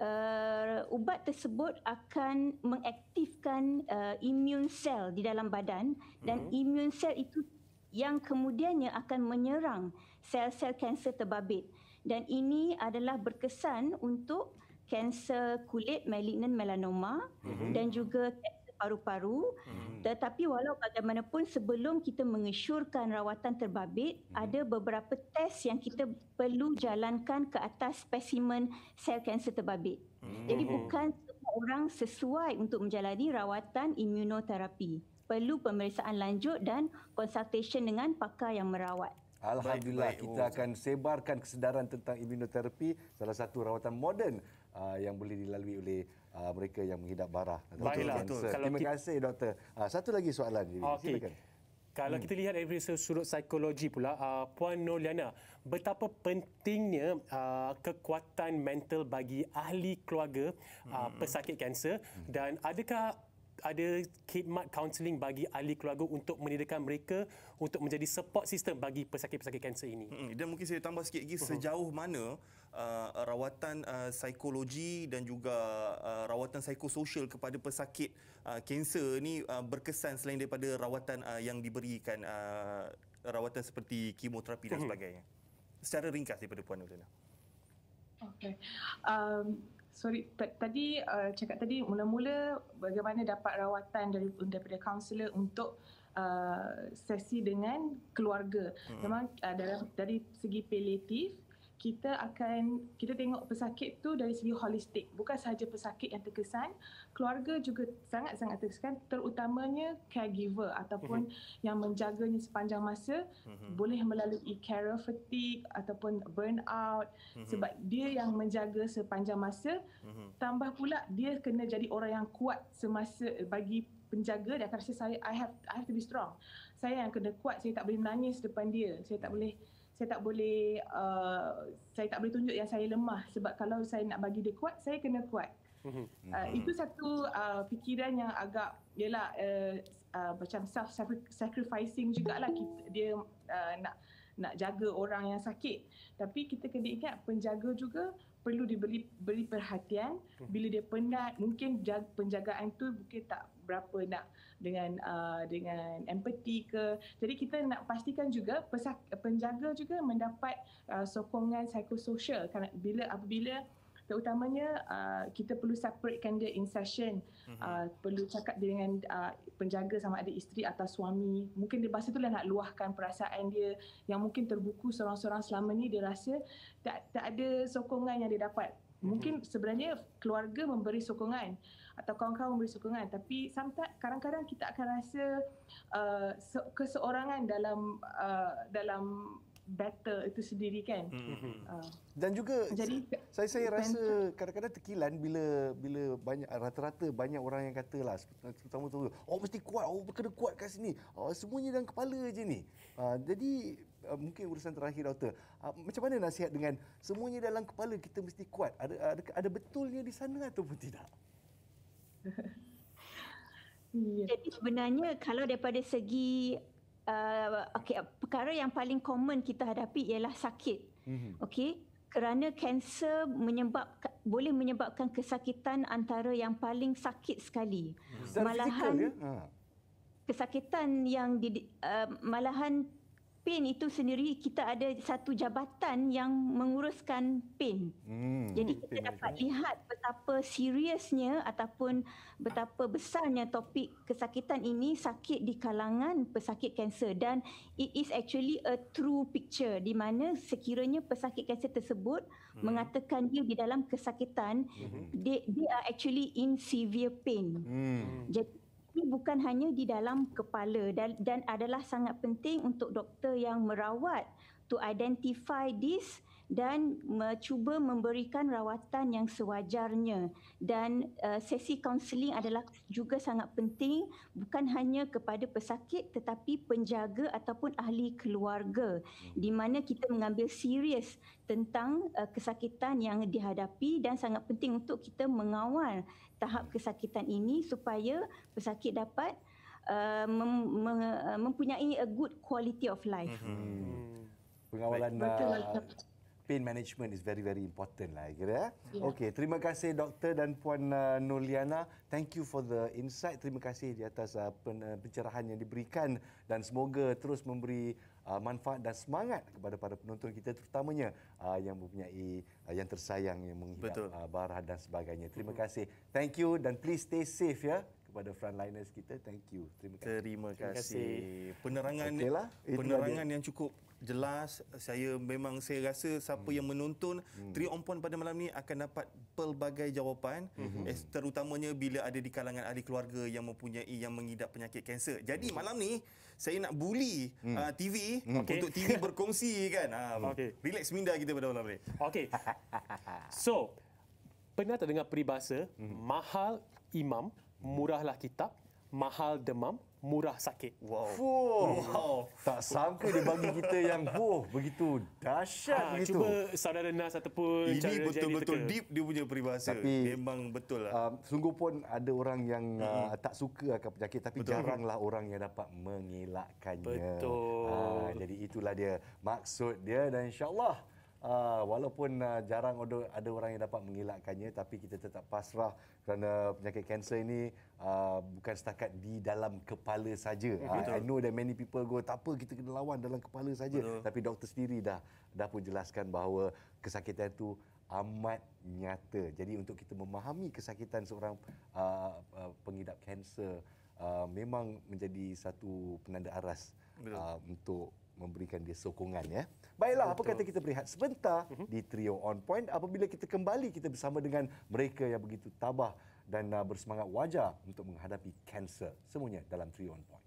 uh, ubat tersebut akan mengaktifkan uh, immune cell di dalam badan dan hmm. imun sel itu yang kemudiannya akan menyerang sel-sel kanser terbabit dan ini adalah berkesan untuk kanser kulit malignant melanoma mm-hmm. dan juga kanser paru-paru hmm. tetapi walau bagaimanapun sebelum kita mengesyorkan rawatan terbabit hmm. ada beberapa tes yang kita perlu jalankan ke atas spesimen sel kanser terbabit hmm. jadi bukan semua orang sesuai untuk menjalani rawatan imunoterapi perlu pemeriksaan lanjut dan konsultasi dengan pakar yang merawat
Alhamdulillah baik, baik. kita akan sebarkan kesedaran tentang imunoterapi salah satu rawatan moden uh, yang boleh dilalui oleh uh, mereka yang menghidap barah. Baiklah Terima kita... kasih doktor. Uh, satu lagi soalan okay. silakan.
Kalau hmm. kita lihat dari sudut psikologi pula, uh, Puan Noliana, betapa pentingnya uh, kekuatan mental bagi ahli keluarga uh, hmm. pesakit kanser dan adakah ada khidmat kaunseling bagi ahli keluarga untuk menyediakan mereka untuk menjadi support system bagi pesakit-pesakit kanser ini. Hmm, dan mungkin saya tambah sikit lagi uh-huh. sejauh mana uh, rawatan
uh, psikologi dan juga uh, rawatan psikososial kepada pesakit uh, kanser ini uh, berkesan selain daripada rawatan uh, yang diberikan uh, rawatan seperti kemoterapi dan uh-huh. sebagainya. Secara ringkas daripada Puan Ulena.
Okey. Um, sorry tadi uh, cakap tadi mula-mula bagaimana dapat rawatan dari daripada kaunselor untuk Uh, sesi dengan keluarga. Hmm. Memang uh, dalam dari segi palliative kita akan kita tengok pesakit tu dari segi holistik bukan sahaja pesakit yang terkesan keluarga juga sangat-sangat terkesan terutamanya caregiver ataupun mm-hmm. yang menjaganya sepanjang masa mm-hmm. boleh melalui care fatigue ataupun burn out mm-hmm. sebab dia yang menjaga sepanjang masa mm-hmm. tambah pula dia kena jadi orang yang kuat semasa eh, bagi penjaga dia akan rasa saya I have I have to be strong saya yang kena kuat saya tak boleh menangis depan dia saya tak boleh saya tak boleh uh, saya tak boleh tunjuk yang saya lemah sebab kalau saya nak bagi dia kuat saya kena kuat.
Mhm. Uh, itu
satu uh, fikiran yang agak ialah uh, uh, macam self sacrificing juga kita, dia uh, nak nak jaga orang yang sakit. Tapi kita kena ingat penjaga juga perlu diberi beri perhatian hmm. bila dia penat mungkin penjagaan tu mungkin tak berapa nak dengan uh, dengan empati ke jadi kita nak pastikan juga pesak, penjaga juga mendapat uh, sokongan psikososial kerana bila apabila terutamanya uh, kita perlu separatekan dia in session mm-hmm. perlu cakap dengan uh, penjaga sama ada isteri atau suami mungkin dia bahasa tu lah nak luahkan perasaan dia yang mungkin terbuku seorang-seorang selama ni dia rasa tak tak ada sokongan yang dia dapat mhm. Mungkin sebenarnya keluarga memberi sokongan atau kawan-kawan memberi sokongan tapi kadang-kadang kita akan rasa uh, keseorangan dalam uh, dalam better itu sendiri kan. Mm-hmm. Uh,
Dan juga jadi saya saya rasa kadang-kadang tekilan bila bila banyak rata-rata banyak orang yang katalah terutama tu oh mesti kuat oh kena kuat kat sini. Oh semuanya dalam kepala je ni. Uh, jadi uh, mungkin urusan terakhir doktor. Uh, macam mana nasihat dengan semuanya dalam kepala kita mesti kuat. Ada ada ada betulnya di sana ataupun tidak?
[laughs] Jadi sebenarnya kalau daripada segi uh, okay, perkara yang paling common kita hadapi ialah sakit. Mm-hmm. Okey, kerana kanser menyebab boleh menyebabkan kesakitan antara yang paling sakit sekali. Mm-hmm. Malahan ya? ha. kesakitan yang di, uh, malahan PIN itu sendiri kita ada satu jabatan yang menguruskan PIN. Hmm. Jadi kita PIN dapat ini. lihat betapa seriusnya ataupun betapa besarnya topik kesakitan ini sakit di kalangan pesakit kanser dan it is actually a true picture di mana sekiranya pesakit kanser tersebut hmm. mengatakan dia di dalam kesakitan hmm. they, they are actually in severe pain. Hmm. Jadi ini bukan hanya di dalam kepala dan, dan adalah sangat penting untuk doktor yang merawat to identify this dan cuba memberikan rawatan yang sewajarnya dan eh, sesi kaunseling adalah juga sangat penting bukan hanya kepada pesakit tetapi penjaga ataupun ahli keluarga di mana kita mengambil serius tentang eh, kesakitan yang dihadapi dan sangat penting untuk kita mengawal tahap kesakitan ini supaya pesakit dapat eh, mempunyai a good quality of life. Hmm.
hmm. Pengawalan Baik. Betul, betul pain management is very very important lah kira. Yeah. Ya. Okay, terima kasih doktor dan puan uh, Noliana. Thank you for the insight. Terima kasih di atas uh, pen, uh, pencerahan yang diberikan dan semoga terus memberi uh, manfaat dan semangat kepada para penonton kita terutamanya uh, yang mempunyai uh, yang tersayang yang menghidap uh, barah dan sebagainya. Terima uh kasih. Thank you dan please stay safe ya kepada frontliners kita. Thank you. Terima kasih. Terima kasih. Terima kasih. Penerangan okay lah. penerangan
yang cukup jelas saya memang saya rasa siapa hmm. yang menonton hmm. Trio Ompon pada malam ni akan dapat pelbagai jawapan hmm. terutamanya bila ada di kalangan ahli keluarga yang mempunyai yang mengidap penyakit kanser jadi hmm. malam ni saya nak bully hmm. uh, ah, TV okay. Hmm. untuk TV
berkongsi kan um, ah, hmm. okay. relax minda kita pada malam ni okey so pernah tak dengar peribahasa hmm. mahal imam murahlah kitab mahal demam murah sakit. Wow. Wow. wow. Tak sangka dia bagi kita yang wow begitu dahsyat ha, begitu. Cuba saudara Nas ataupun Ini betul-betul betul deep dia punya peribahasa. Tapi,
Memang betul lah. Um, sungguh pun ada orang yang hmm. uh, tak suka akan penyakit tapi betul. jaranglah orang yang dapat mengelakkannya. Betul. Uh, jadi itulah dia maksud dia dan insyaAllah Uh, walaupun uh, jarang ada, ada orang yang dapat mengelakkannya tapi kita tetap pasrah kerana penyakit kanser ini Ah, bukan setakat di dalam kepala saja. Uh, I know that many people go tak apa kita kena lawan dalam kepala saja. Tapi doktor sendiri dah dah pun jelaskan bahawa kesakitan itu amat nyata. Jadi untuk kita memahami kesakitan seorang uh, uh, pengidap kanser uh, memang menjadi satu penanda aras uh, untuk memberikan dia sokongan ya. Baiklah Betul. apa kata kita berehat sebentar uh-huh. di Trio On Point apabila kita kembali kita bersama dengan mereka yang begitu tabah dan uh, bersemangat wajar untuk menghadapi kanser semuanya dalam Trio on point.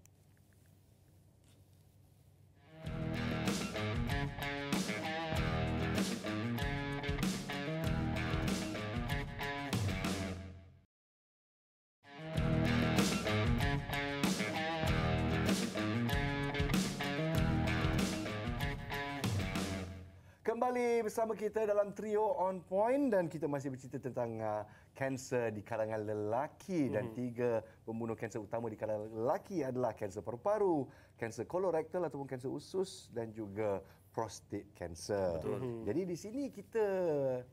kembali bersama kita dalam trio on point dan kita masih bercerita tentang uh, kanser di kalangan lelaki mm-hmm. dan hmm. tiga pembunuh kanser utama di kalangan lelaki adalah kanser paru-paru, kanser kolorektal ataupun kanser usus dan juga prostate kanser. Hmm. Hmm. Jadi di sini kita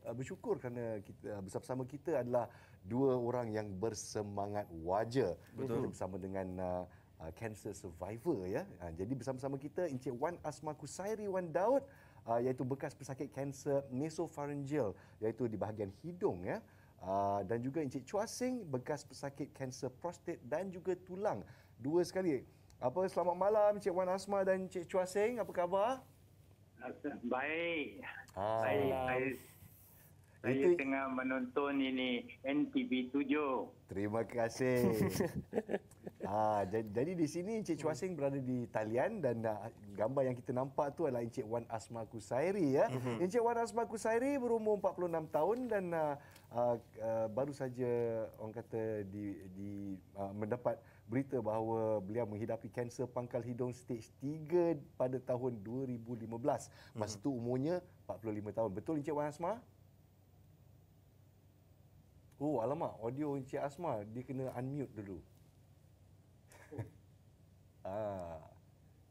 uh, bersyukur kerana kita uh, bersama-sama kita adalah dua orang yang bersemangat wajah Betul. Kita bersama dengan uh, Uh, cancer survivor ya. Uh, jadi bersama-sama kita Encik Wan Asma Kusairi Wan Daud uh, iaitu bekas pesakit kanser nasopharyngeal iaitu di bahagian hidung ya. Uh, dan juga Encik Chua Sing bekas pesakit kanser prostat dan juga tulang dua sekali. Apa selamat malam Encik Wan Asma dan Encik Chua Sing apa khabar?
Baik. Ah. Baik. Baik. Saya Itu... tengah menonton ini NTV 7.
Terima kasih. [laughs] Ah, jadi di sini Encik hmm. Chua Seng berada di talian dan uh, gambar yang kita nampak tu adalah Encik Wan Asma Kusairi ya. Mm-hmm. Encik Wan Asma Kusairi berumur 46 tahun dan uh, uh, baru saja orang kata di di uh, mendapat berita bahawa beliau menghidapi kanser pangkal hidung stage 3 pada tahun 2015. Mhm. Masa mm-hmm. tu umurnya 45 tahun. Betul Encik Wan Asma? Oh, alamak audio Encik Asma dia kena unmute dulu. Ah.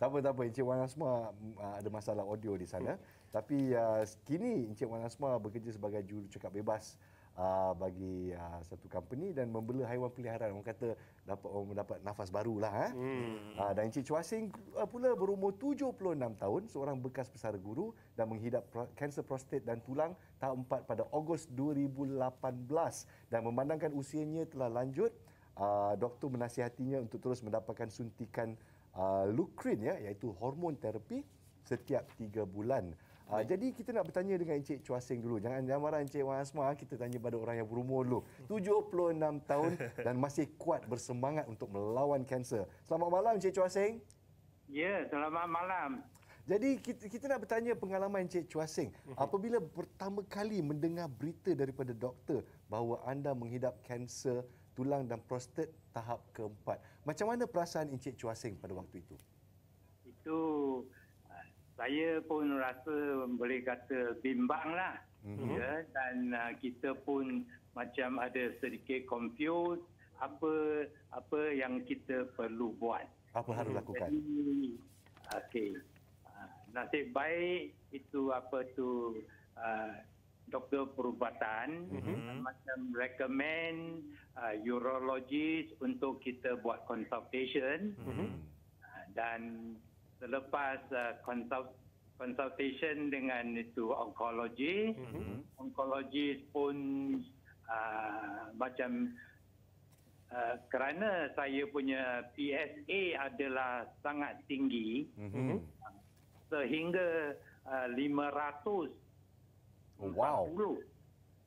Tak apa, tak apa. Encik Wan Asma mm, ah, ada masalah audio di sana. Hmm. Tapi uh, kini Encik Wan Asma bekerja sebagai juru cakap bebas uh, bagi uh, satu company dan membela haiwan peliharaan. Orang kata dapat orang mendapat nafas baru lah. Eh. Ha? Hmm. Uh, dan Encik Chua Sing uh, pula berumur 76 tahun, seorang bekas pesara guru dan menghidap pro- kanser prostat dan tulang tahun 4 pada Ogos 2018. Dan memandangkan usianya telah lanjut, Ah, doktor menasihatinya untuk terus mendapatkan suntikan uh, Lucrin ya iaitu hormon terapi setiap tiga bulan. Uh, jadi kita nak bertanya dengan Encik Chua Seng dulu. Jangan jangan marah Encik Wan Asma, kita tanya pada orang yang berumur dulu. 76 [laughs] tahun dan masih kuat bersemangat untuk melawan kanser. Selamat malam Encik Chua Seng.
Ya, selamat malam.
Jadi kita, kita nak bertanya pengalaman Encik Chua Seng. Mhm. Apabila pertama kali mendengar berita daripada doktor bahawa anda menghidap kanser tulang dan prostat tahap keempat. Macam mana perasaan Encik Chuasing pada waktu itu?
Itu ah, saya pun rasa boleh kata bimbanglah. Mm-hmm. Ya dan ah, kita pun macam ada sedikit confused apa apa yang kita perlu buat.
Apa harus hmm, lakukan?
Okey. Ah, nasib baik itu apa tu doktor perubatan mm-hmm. macam recommend uh, urologist untuk kita buat consultation mm-hmm. uh, dan selepas uh, consult consultation dengan itu onkologi mm-hmm. onkologi pun uh, macam uh, kerana saya punya PSA adalah sangat tinggi
mm-hmm. uh,
sehingga uh, 500 Oh, wow. 40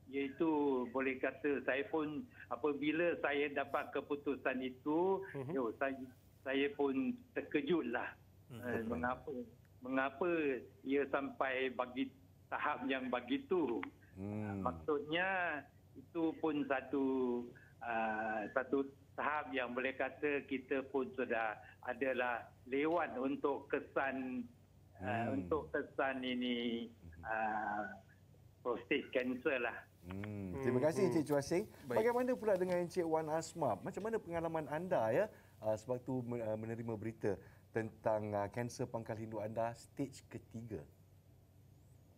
iaitu boleh kata saya pun apabila saya dapat keputusan itu uh-huh. yo saya saya pun terkejutlah uh-huh. eh, mengapa mengapa ia sampai bagi tahap yang begitu hmm. maksudnya itu pun satu uh, satu tahap yang boleh kata kita pun sudah adalah lewat untuk kesan eh, hmm. uh, untuk kesan ini hmm. ah, prostate cancer lah.
Hmm.
hmm. Terima kasih hmm. Encik Chua Sing. Baik. Bagaimana pula dengan Encik Wan Asma? Macam mana pengalaman anda ya ah, sewaktu ah, menerima berita tentang ah, kanser pangkal hidung anda stage ketiga?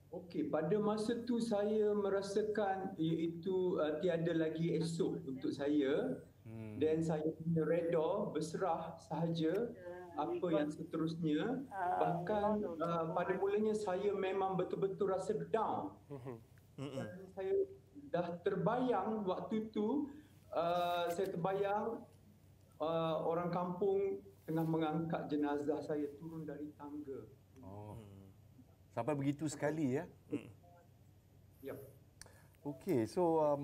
Okey, pada masa tu saya merasakan iaitu uh, tiada lagi esok untuk saya. Hmm. Dan saya reda berserah sahaja apa yang seterusnya ah, bahkan uh, pada mulanya saya memang betul-betul rasa down mm-hmm. Mm-hmm. dan saya dah terbayang waktu itu uh, saya terbayang uh, orang kampung tengah mengangkat jenazah saya turun dari tangga
oh. sampai begitu sekali ya mm. Okey, so, um,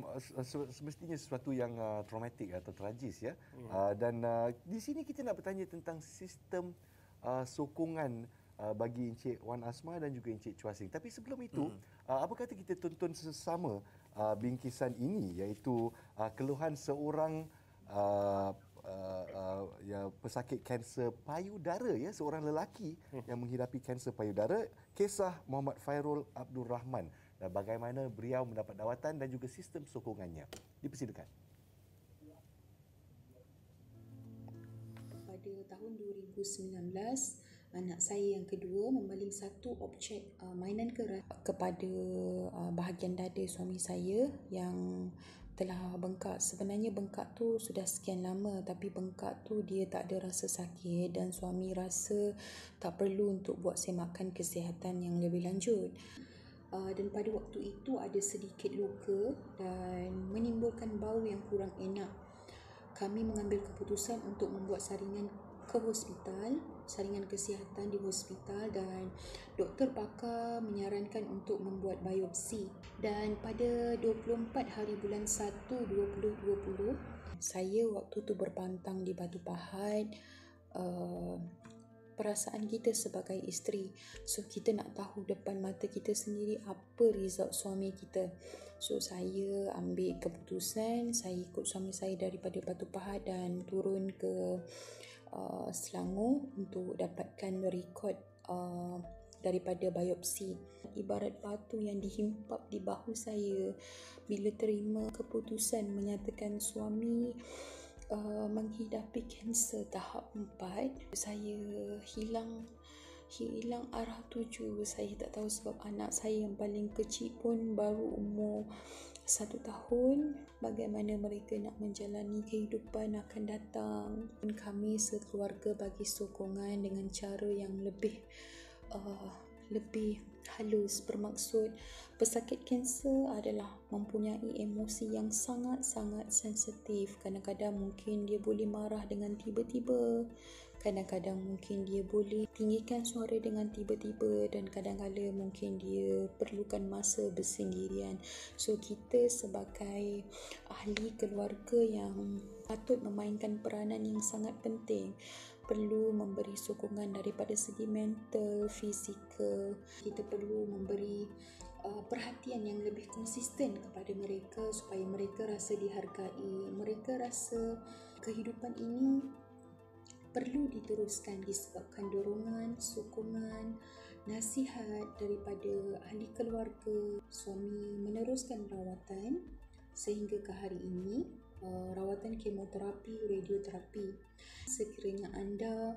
semestinya sesuatu yang uh, traumatik atau tragis ya. ya. Uh, dan uh, di sini kita nak bertanya tentang sistem uh, sokongan uh, bagi Encik Wan Asma dan juga Encik Chua Sing. Tapi sebelum itu, hmm. uh, apa kata kita tonton sesama uh, bingkisan ini iaitu uh, keluhan seorang uh, uh, uh, ya pesakit kanser payudara ya, seorang lelaki hmm. yang menghidapi kanser payudara, kisah Muhammad Fairul Abdul Rahman dan bagaimana beliau mendapat dawatan dan juga sistem sokongannya. Dipersilakan.
Pada tahun 2019, anak saya yang kedua membeli satu objek uh, mainan keras kepada uh, bahagian dada suami saya yang telah bengkak. Sebenarnya bengkak tu sudah sekian lama tapi bengkak tu dia tak ada rasa sakit dan suami rasa tak perlu untuk buat semakan kesihatan yang lebih lanjut. Uh, dan pada waktu itu ada sedikit luka dan menimbulkan bau yang kurang enak. Kami mengambil keputusan untuk membuat saringan ke hospital, saringan kesihatan di hospital dan doktor pakar menyarankan untuk membuat biopsi. Dan pada 24 hari bulan 1 2020, saya waktu tu berpantang di Batu Pahat uh, perasaan kita sebagai isteri. So kita nak tahu depan mata kita sendiri apa result suami kita. So saya ambil keputusan, saya ikut suami saya daripada Batu Pahat dan turun ke uh, Selangor untuk dapatkan rekod uh, daripada biopsi ibarat batu yang dihimpap di bahu saya bila terima keputusan menyatakan suami uh, Uh, menghidapi kanser tahap 4 saya hilang hilang arah tuju saya tak tahu sebab anak saya yang paling kecil pun baru umur satu tahun bagaimana mereka nak menjalani kehidupan akan datang dan kami sekeluarga bagi sokongan dengan cara yang lebih uh, lebih halus bermaksud pesakit kanser adalah mempunyai emosi yang sangat-sangat sensitif kadang-kadang mungkin dia boleh marah dengan tiba-tiba kadang-kadang mungkin dia boleh tinggikan suara dengan tiba-tiba dan kadang-kadang mungkin dia perlukan masa bersendirian so kita sebagai ahli keluarga yang patut memainkan peranan yang sangat penting perlu memberi sokongan daripada segi mental, fizikal. Kita perlu memberi uh, perhatian yang lebih konsisten kepada mereka supaya mereka rasa dihargai. Mereka rasa kehidupan ini perlu diteruskan disebabkan dorongan, sokongan, nasihat daripada ahli keluarga, suami meneruskan rawatan sehingga ke hari ini. Eh, rawatan kemoterapi radioterapi sekiranya anda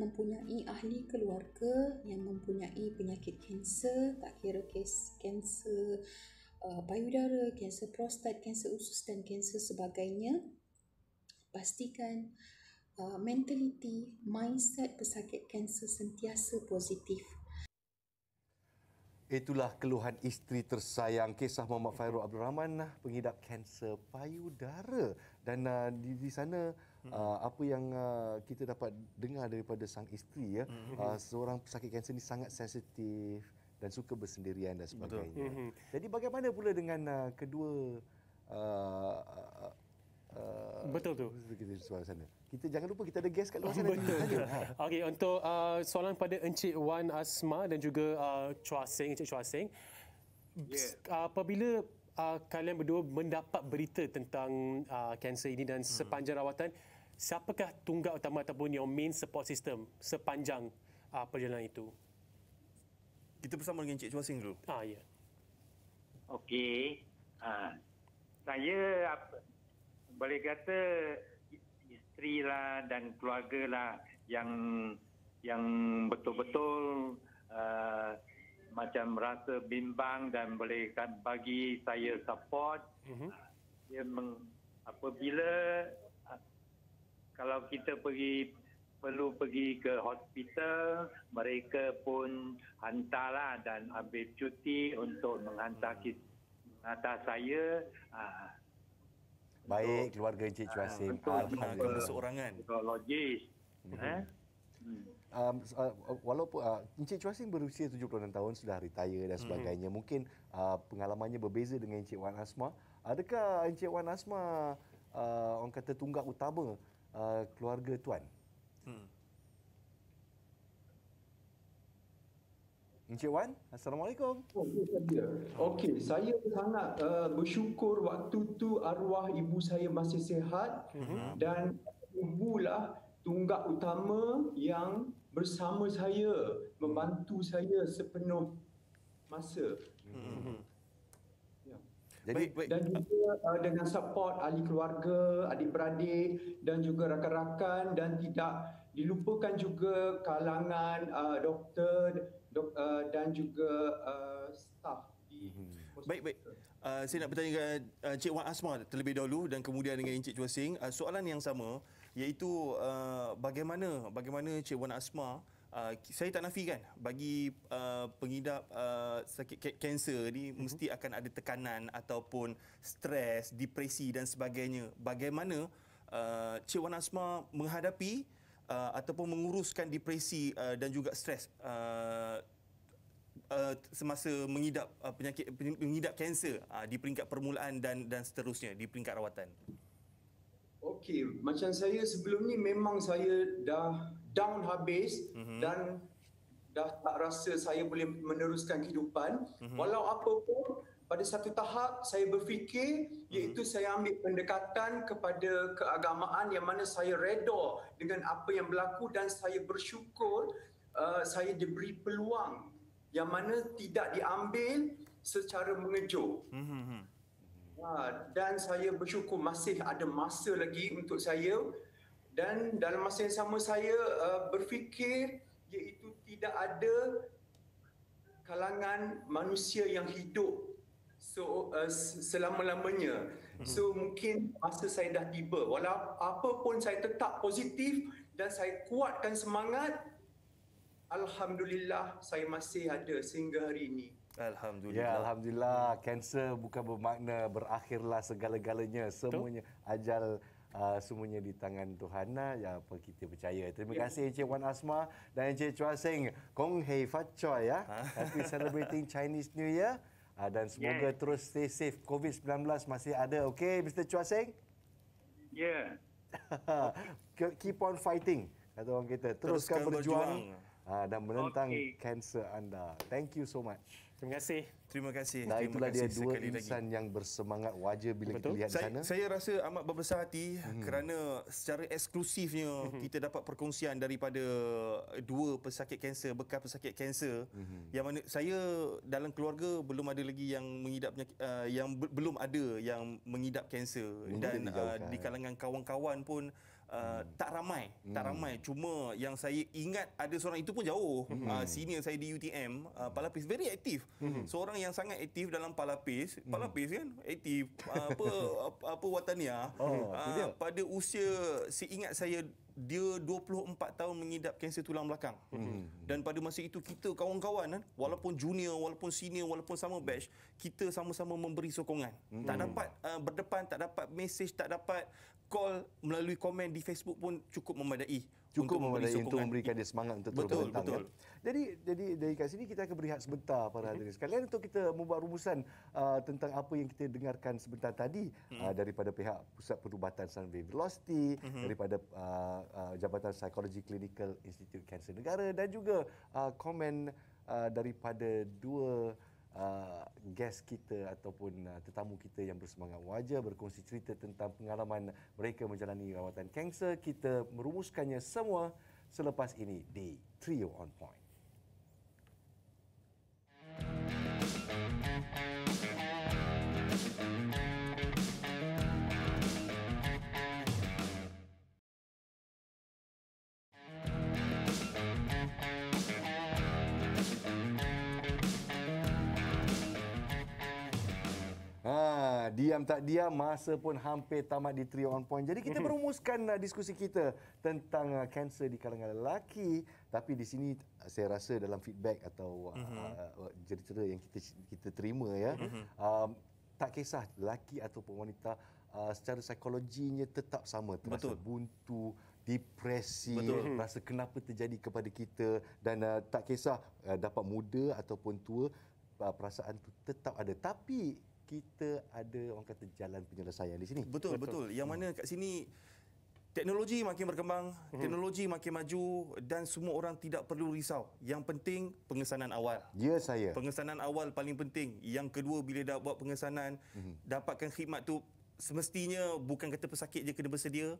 mempunyai ahli keluarga yang mempunyai penyakit kanser tak kira kes kanser uh, payudara kanser prostat kanser usus dan kanser sebagainya pastikan uh, mentaliti mindset pesakit kanser sentiasa positif
Itulah keluhan isteri tersayang kisah Muhammad Fairo Abdul Rahman ah, pengidap kanser payudara dan uh, di, di sana uh, apa yang uh, kita dapat dengar daripada sang isteri ya uh, seorang pesakit kanser ni sangat sensitif dan suka bersendirian dan sebagainya. Betul. Hmm. Jadi bagaimana pula dengan uh, kedua
uh, Uh, Betul tu. Kita di luar sana.
Kita jangan lupa kita ada gas kat luar sana.
Betul. [laughs] Okey, untuk uh, soalan pada Encik Wan Asma dan juga uh, Chua Seng, Encik Chua Seng. Yeah. Uh, apabila uh, kalian berdua mendapat berita tentang uh, kanser ini dan hmm. sepanjang rawatan, siapakah tunggal utama ataupun your main support system sepanjang uh, perjalanan itu? Kita bersama dengan Encik Chua Seng dulu. Ah, ya. Yeah.
Okey. Uh, saya boleh kata isteri lah dan keluarga lah yang yang betul-betul uh, macam rasa bimbang dan boleh kan bagi saya support uh-huh. dia meng, apabila uh, kalau kita pergi perlu pergi ke hospital mereka pun hantarlah dan ambil cuti untuk menghantar hmm. kita, hantar saya
ah, Baik keluarga Encik Chua Sim. Alhamdulillah. Kau seorang kan? Logis. Hmm. Eh? Um, uh, uh, walaupun uh, Encik Chua Sim berusia 76 tahun, sudah retire dan hmm. sebagainya. Hmm. Mungkin uh, pengalamannya berbeza dengan Encik Wan Asma. Adakah Encik Wan Asma uh, orang kata tunggak utama uh, keluarga Tuan?
Hmm.
Encik Wan, Assalamualaikum. Okey, saya sangat uh, bersyukur waktu tu arwah ibu saya masih sehat uh-huh. Mhm. dan ibulah tunggak utama yang bersama saya membantu saya sepenuh masa. Uh-huh. Jadi baik, baik. dan juga uh, dengan support ahli keluarga, adik-beradik dan juga rakan-rakan dan tidak dilupakan juga kalangan uh, doktor dok, uh, dan juga uh, staff di
hmm. Baik, baik. Uh, saya nak bertanya dengan uh, Cik Wan Asma terlebih dahulu dan kemudian dengan Encik Chua Sing. Uh, soalan yang sama iaitu uh, bagaimana bagaimana Cik Wan Asma Uh, saya tak nafikan bagi uh, pengidap uh, sakit kanser ini mm-hmm. mesti akan ada tekanan ataupun stres, depresi dan sebagainya. Bagaimana uh, Cik Wan Asma menghadapi uh, ataupun menguruskan depresi uh, dan juga stres uh, Uh, semasa mengidap uh, penyakit mengidap kanser uh, di peringkat permulaan dan dan seterusnya di peringkat rawatan.
Okey, macam saya sebelum ni memang saya dah down habis mm-hmm. dan dah tak rasa saya boleh meneruskan kehidupan. Mm-hmm. Walau apa pun pada satu tahap saya berfikir hmm. iaitu saya ambil pendekatan kepada keagamaan yang mana saya reda dengan apa yang berlaku dan saya bersyukur uh, saya diberi peluang yang mana tidak diambil secara mengejut. Hmm, hmm, ha, dan saya bersyukur masih ada masa lagi untuk saya dan dalam masa yang sama saya uh, berfikir iaitu tidak ada kalangan manusia yang hidup so uh, selama-lamanya. Hmm. So mungkin masa saya dah tiba, Walau apa pun saya tetap positif dan saya kuatkan semangat. Alhamdulillah saya masih ada sehingga hari ini. Alhamdulillah. Ya,
alhamdulillah. Kanser bukan bermakna berakhirlah segala-galanya. Semuanya ajal Uh, semuanya di tangan Tuhan lah Ya, apa kita percaya. Terima ya. kasih Encik Wan Asma dan Encik Chua Seng. Kong Hei Fat Choi ya. Ha. Happy celebrating Chinese New Year uh, dan semoga yes. terus stay safe. COVID-19 masih ada. Okey, Mr. Chua Seng? Ya. Yeah. [laughs] Keep on fighting, kata orang kita. Teruskan, Teruskan berjuang, berjuang. Uh, dan menentang kanser okay. anda. Thank you so much. Terima kasih. Terima kasih. Nah, itulah dia dua insan lagi. yang bersemangat wajah bila Betul. kita lihat saya, sana.
Saya rasa amat berbesar hati hmm. kerana secara eksklusifnya hmm. kita dapat perkongsian daripada dua pesakit kanser, bekas pesakit kanser hmm. yang mana saya dalam keluarga belum ada lagi yang mengidap uh, yang belum ada yang mengidap kanser Mungkin dan uh, di kalangan kawan-kawan pun uh, tak ramai hmm. tak ramai cuma yang saya ingat ada seorang itu pun jauh hmm. uh, senior saya di UTM uh, Palapis very aktif. hmm. seorang yang sangat aktif dalam Palapis hmm. Palapis kan aktif uh, [laughs] apa apa watania oh, uh, pada usia seingat saya dia 24 tahun mengidap kanser tulang belakang hmm. dan pada masa itu kita kawan-kawan kan? walaupun junior walaupun senior walaupun sama batch kita sama-sama memberi sokongan hmm. tak dapat uh, berdepan tak dapat mesej tak dapat call melalui komen di Facebook pun cukup memadai
cukup untuk memberi untuk memberikan dia semangat untuk betul, terus betul. Ya. Jadi jadi dari kat sini kita akan berehat sebentar para mhm. hadirin sekalian untuk kita membuat rumusan uh, tentang apa yang kita dengarkan sebentar tadi hmm uh, daripada pihak Pusat Perubatan Sunway Velocity hmm daripada uh, uh, Jabatan Psychology Clinical Institute Cancer Negara dan juga uh, komen uh, daripada dua uh, guest kita ataupun uh, tetamu kita yang bersemangat wajah berkongsi cerita tentang pengalaman mereka menjalani rawatan kanser. Kita merumuskannya semua selepas ini di Trio on Point. Thank you. diam tak diam masa pun hampir tamat di Trio On Point. Jadi kita hmm. merumuskan uh, diskusi kita tentang uh, kanser di kalangan lelaki. Tapi di sini uh, saya rasa dalam feedback atau uh, uh-huh. uh, cerita uh, yang kita kita terima ya. Uh-huh. Um, tak kisah lelaki ataupun wanita uh, secara psikologinya tetap sama. Terasa Betul. buntu, depresi, Betul. rasa kenapa terjadi kepada kita dan uh, tak kisah uh, dapat muda ataupun tua uh, perasaan tu tetap ada tapi kita ada orang kata jalan penyelesaian di sini. Betul, betul. betul. Yang mana
hmm. kat sini teknologi makin berkembang, hmm. teknologi makin maju dan semua orang tidak perlu risau. Yang penting pengesanan awal. Ya saya. Pengesanan awal paling penting. Yang kedua bila dah buat pengesanan, hmm. dapatkan khidmat tu semestinya bukan kata pesakit je kena bersedia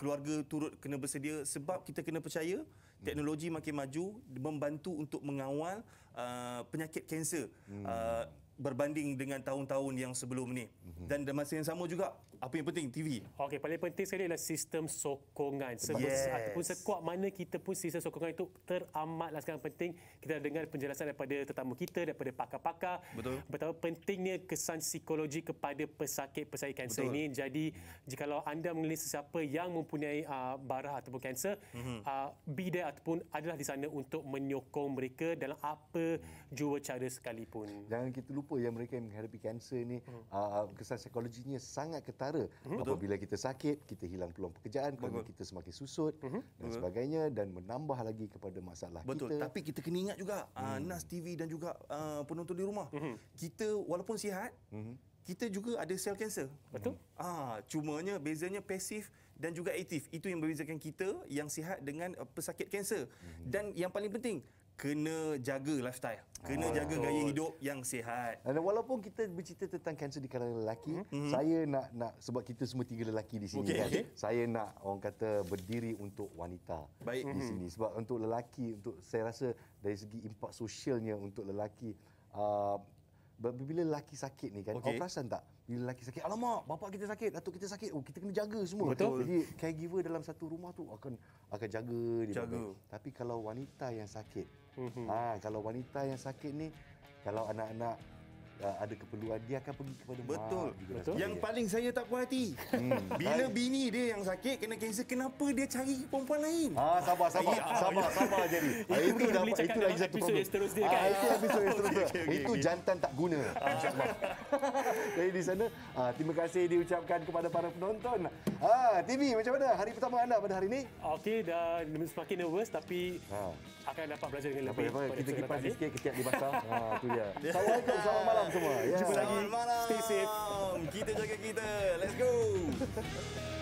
keluarga turut kena bersedia sebab kita kena percaya hmm. teknologi makin maju membantu untuk mengawal uh, penyakit kanser hmm. uh, berbanding dengan tahun-tahun yang sebelum ni. Mm-hmm. Dan masa yang
sama juga apa yang penting TV. Okey, paling penting sekali adalah sistem sokongan. Sebab yes. ataupun sekuat mana kita pun sistem sokongan itu teramatlah sangat penting. Kita dengar penjelasan daripada tetamu kita daripada pakar-pakar. Betul. Betapa pentingnya kesan psikologi kepada pesakit-pesakit kanser Betul. ini. Jadi, jika anda mengenali sesiapa yang mempunyai uh, barah ataupun kanser, mm-hmm. uh, be there ataupun adalah di sana untuk menyokong mereka dalam apa jua cara sekalipun.
Jangan kita lupa yang mereka yang menghadapi kanser ini, mm. uh, ah, kesan psikologinya sangat ketat negara hmm. apabila kita sakit kita hilang peluang pekerjaan kerana Betul. kita semakin susut hmm. hmm dan sebagainya dan menambah lagi kepada masalah Betul. kita
tapi kita kena ingat juga ah, hmm. uh, NAS TV dan juga uh, penonton di rumah hmm. hmm. kita walaupun sihat hmm, hmm. kita juga ada sel kanser Betul. Ah, cumanya bezanya pasif dan juga aktif itu yang membezakan kita yang sihat dengan ah, pesakit kanser hmm. dan yang paling penting kena jaga lifestyle kena oh, jaga gaya hidup
yang sihat dan walaupun kita bercerita tentang kanser di kalangan lelaki mm-hmm. saya nak nak sebab kita semua tiga lelaki di sini okay, kan okay. saya nak orang kata berdiri untuk wanita Baik. di hmm. sini sebab untuk lelaki untuk saya rasa dari segi impak sosialnya untuk lelaki uh, bila lelaki sakit ni kan okay. perasan tak bila lelaki sakit alamak bapa kita sakit atuk kita sakit oh kita kena jaga semua betul. jadi caregiver dalam satu rumah tu akan akan jaga jaga. tapi kalau wanita yang sakit Mm-hmm. Ha, kalau wanita yang sakit ni, kalau anak-anak uh, ada keperluan dia akan pergi kepada betul. mak betul juga. yang paling
saya tak puas hati hmm. bila bini dia yang sakit kena kanser kenapa dia cari perempuan lain
ah sabar sabar sabar sabar, sabar jadi ah, itu dah boleh itu lagi satu problem dia, ah, kan? ah, itu episod yang [laughs] seterusnya itu jantan tak guna ah, [laughs] jadi di sana ah, terima kasih diucapkan kepada para penonton ah TV macam mana hari pertama anda pada hari ini
okey dah semakin nervous tapi ah. akan dapat belajar dengan lebih apa, apa, kita kipas sikit ketiak di basah [laughs] ah, tu dia assalamualaikum
selamat malam semua. Yeah. Jumpa Selamat lagi. Malam. Stay safe. Kita jaga kita. Let's
go. [laughs]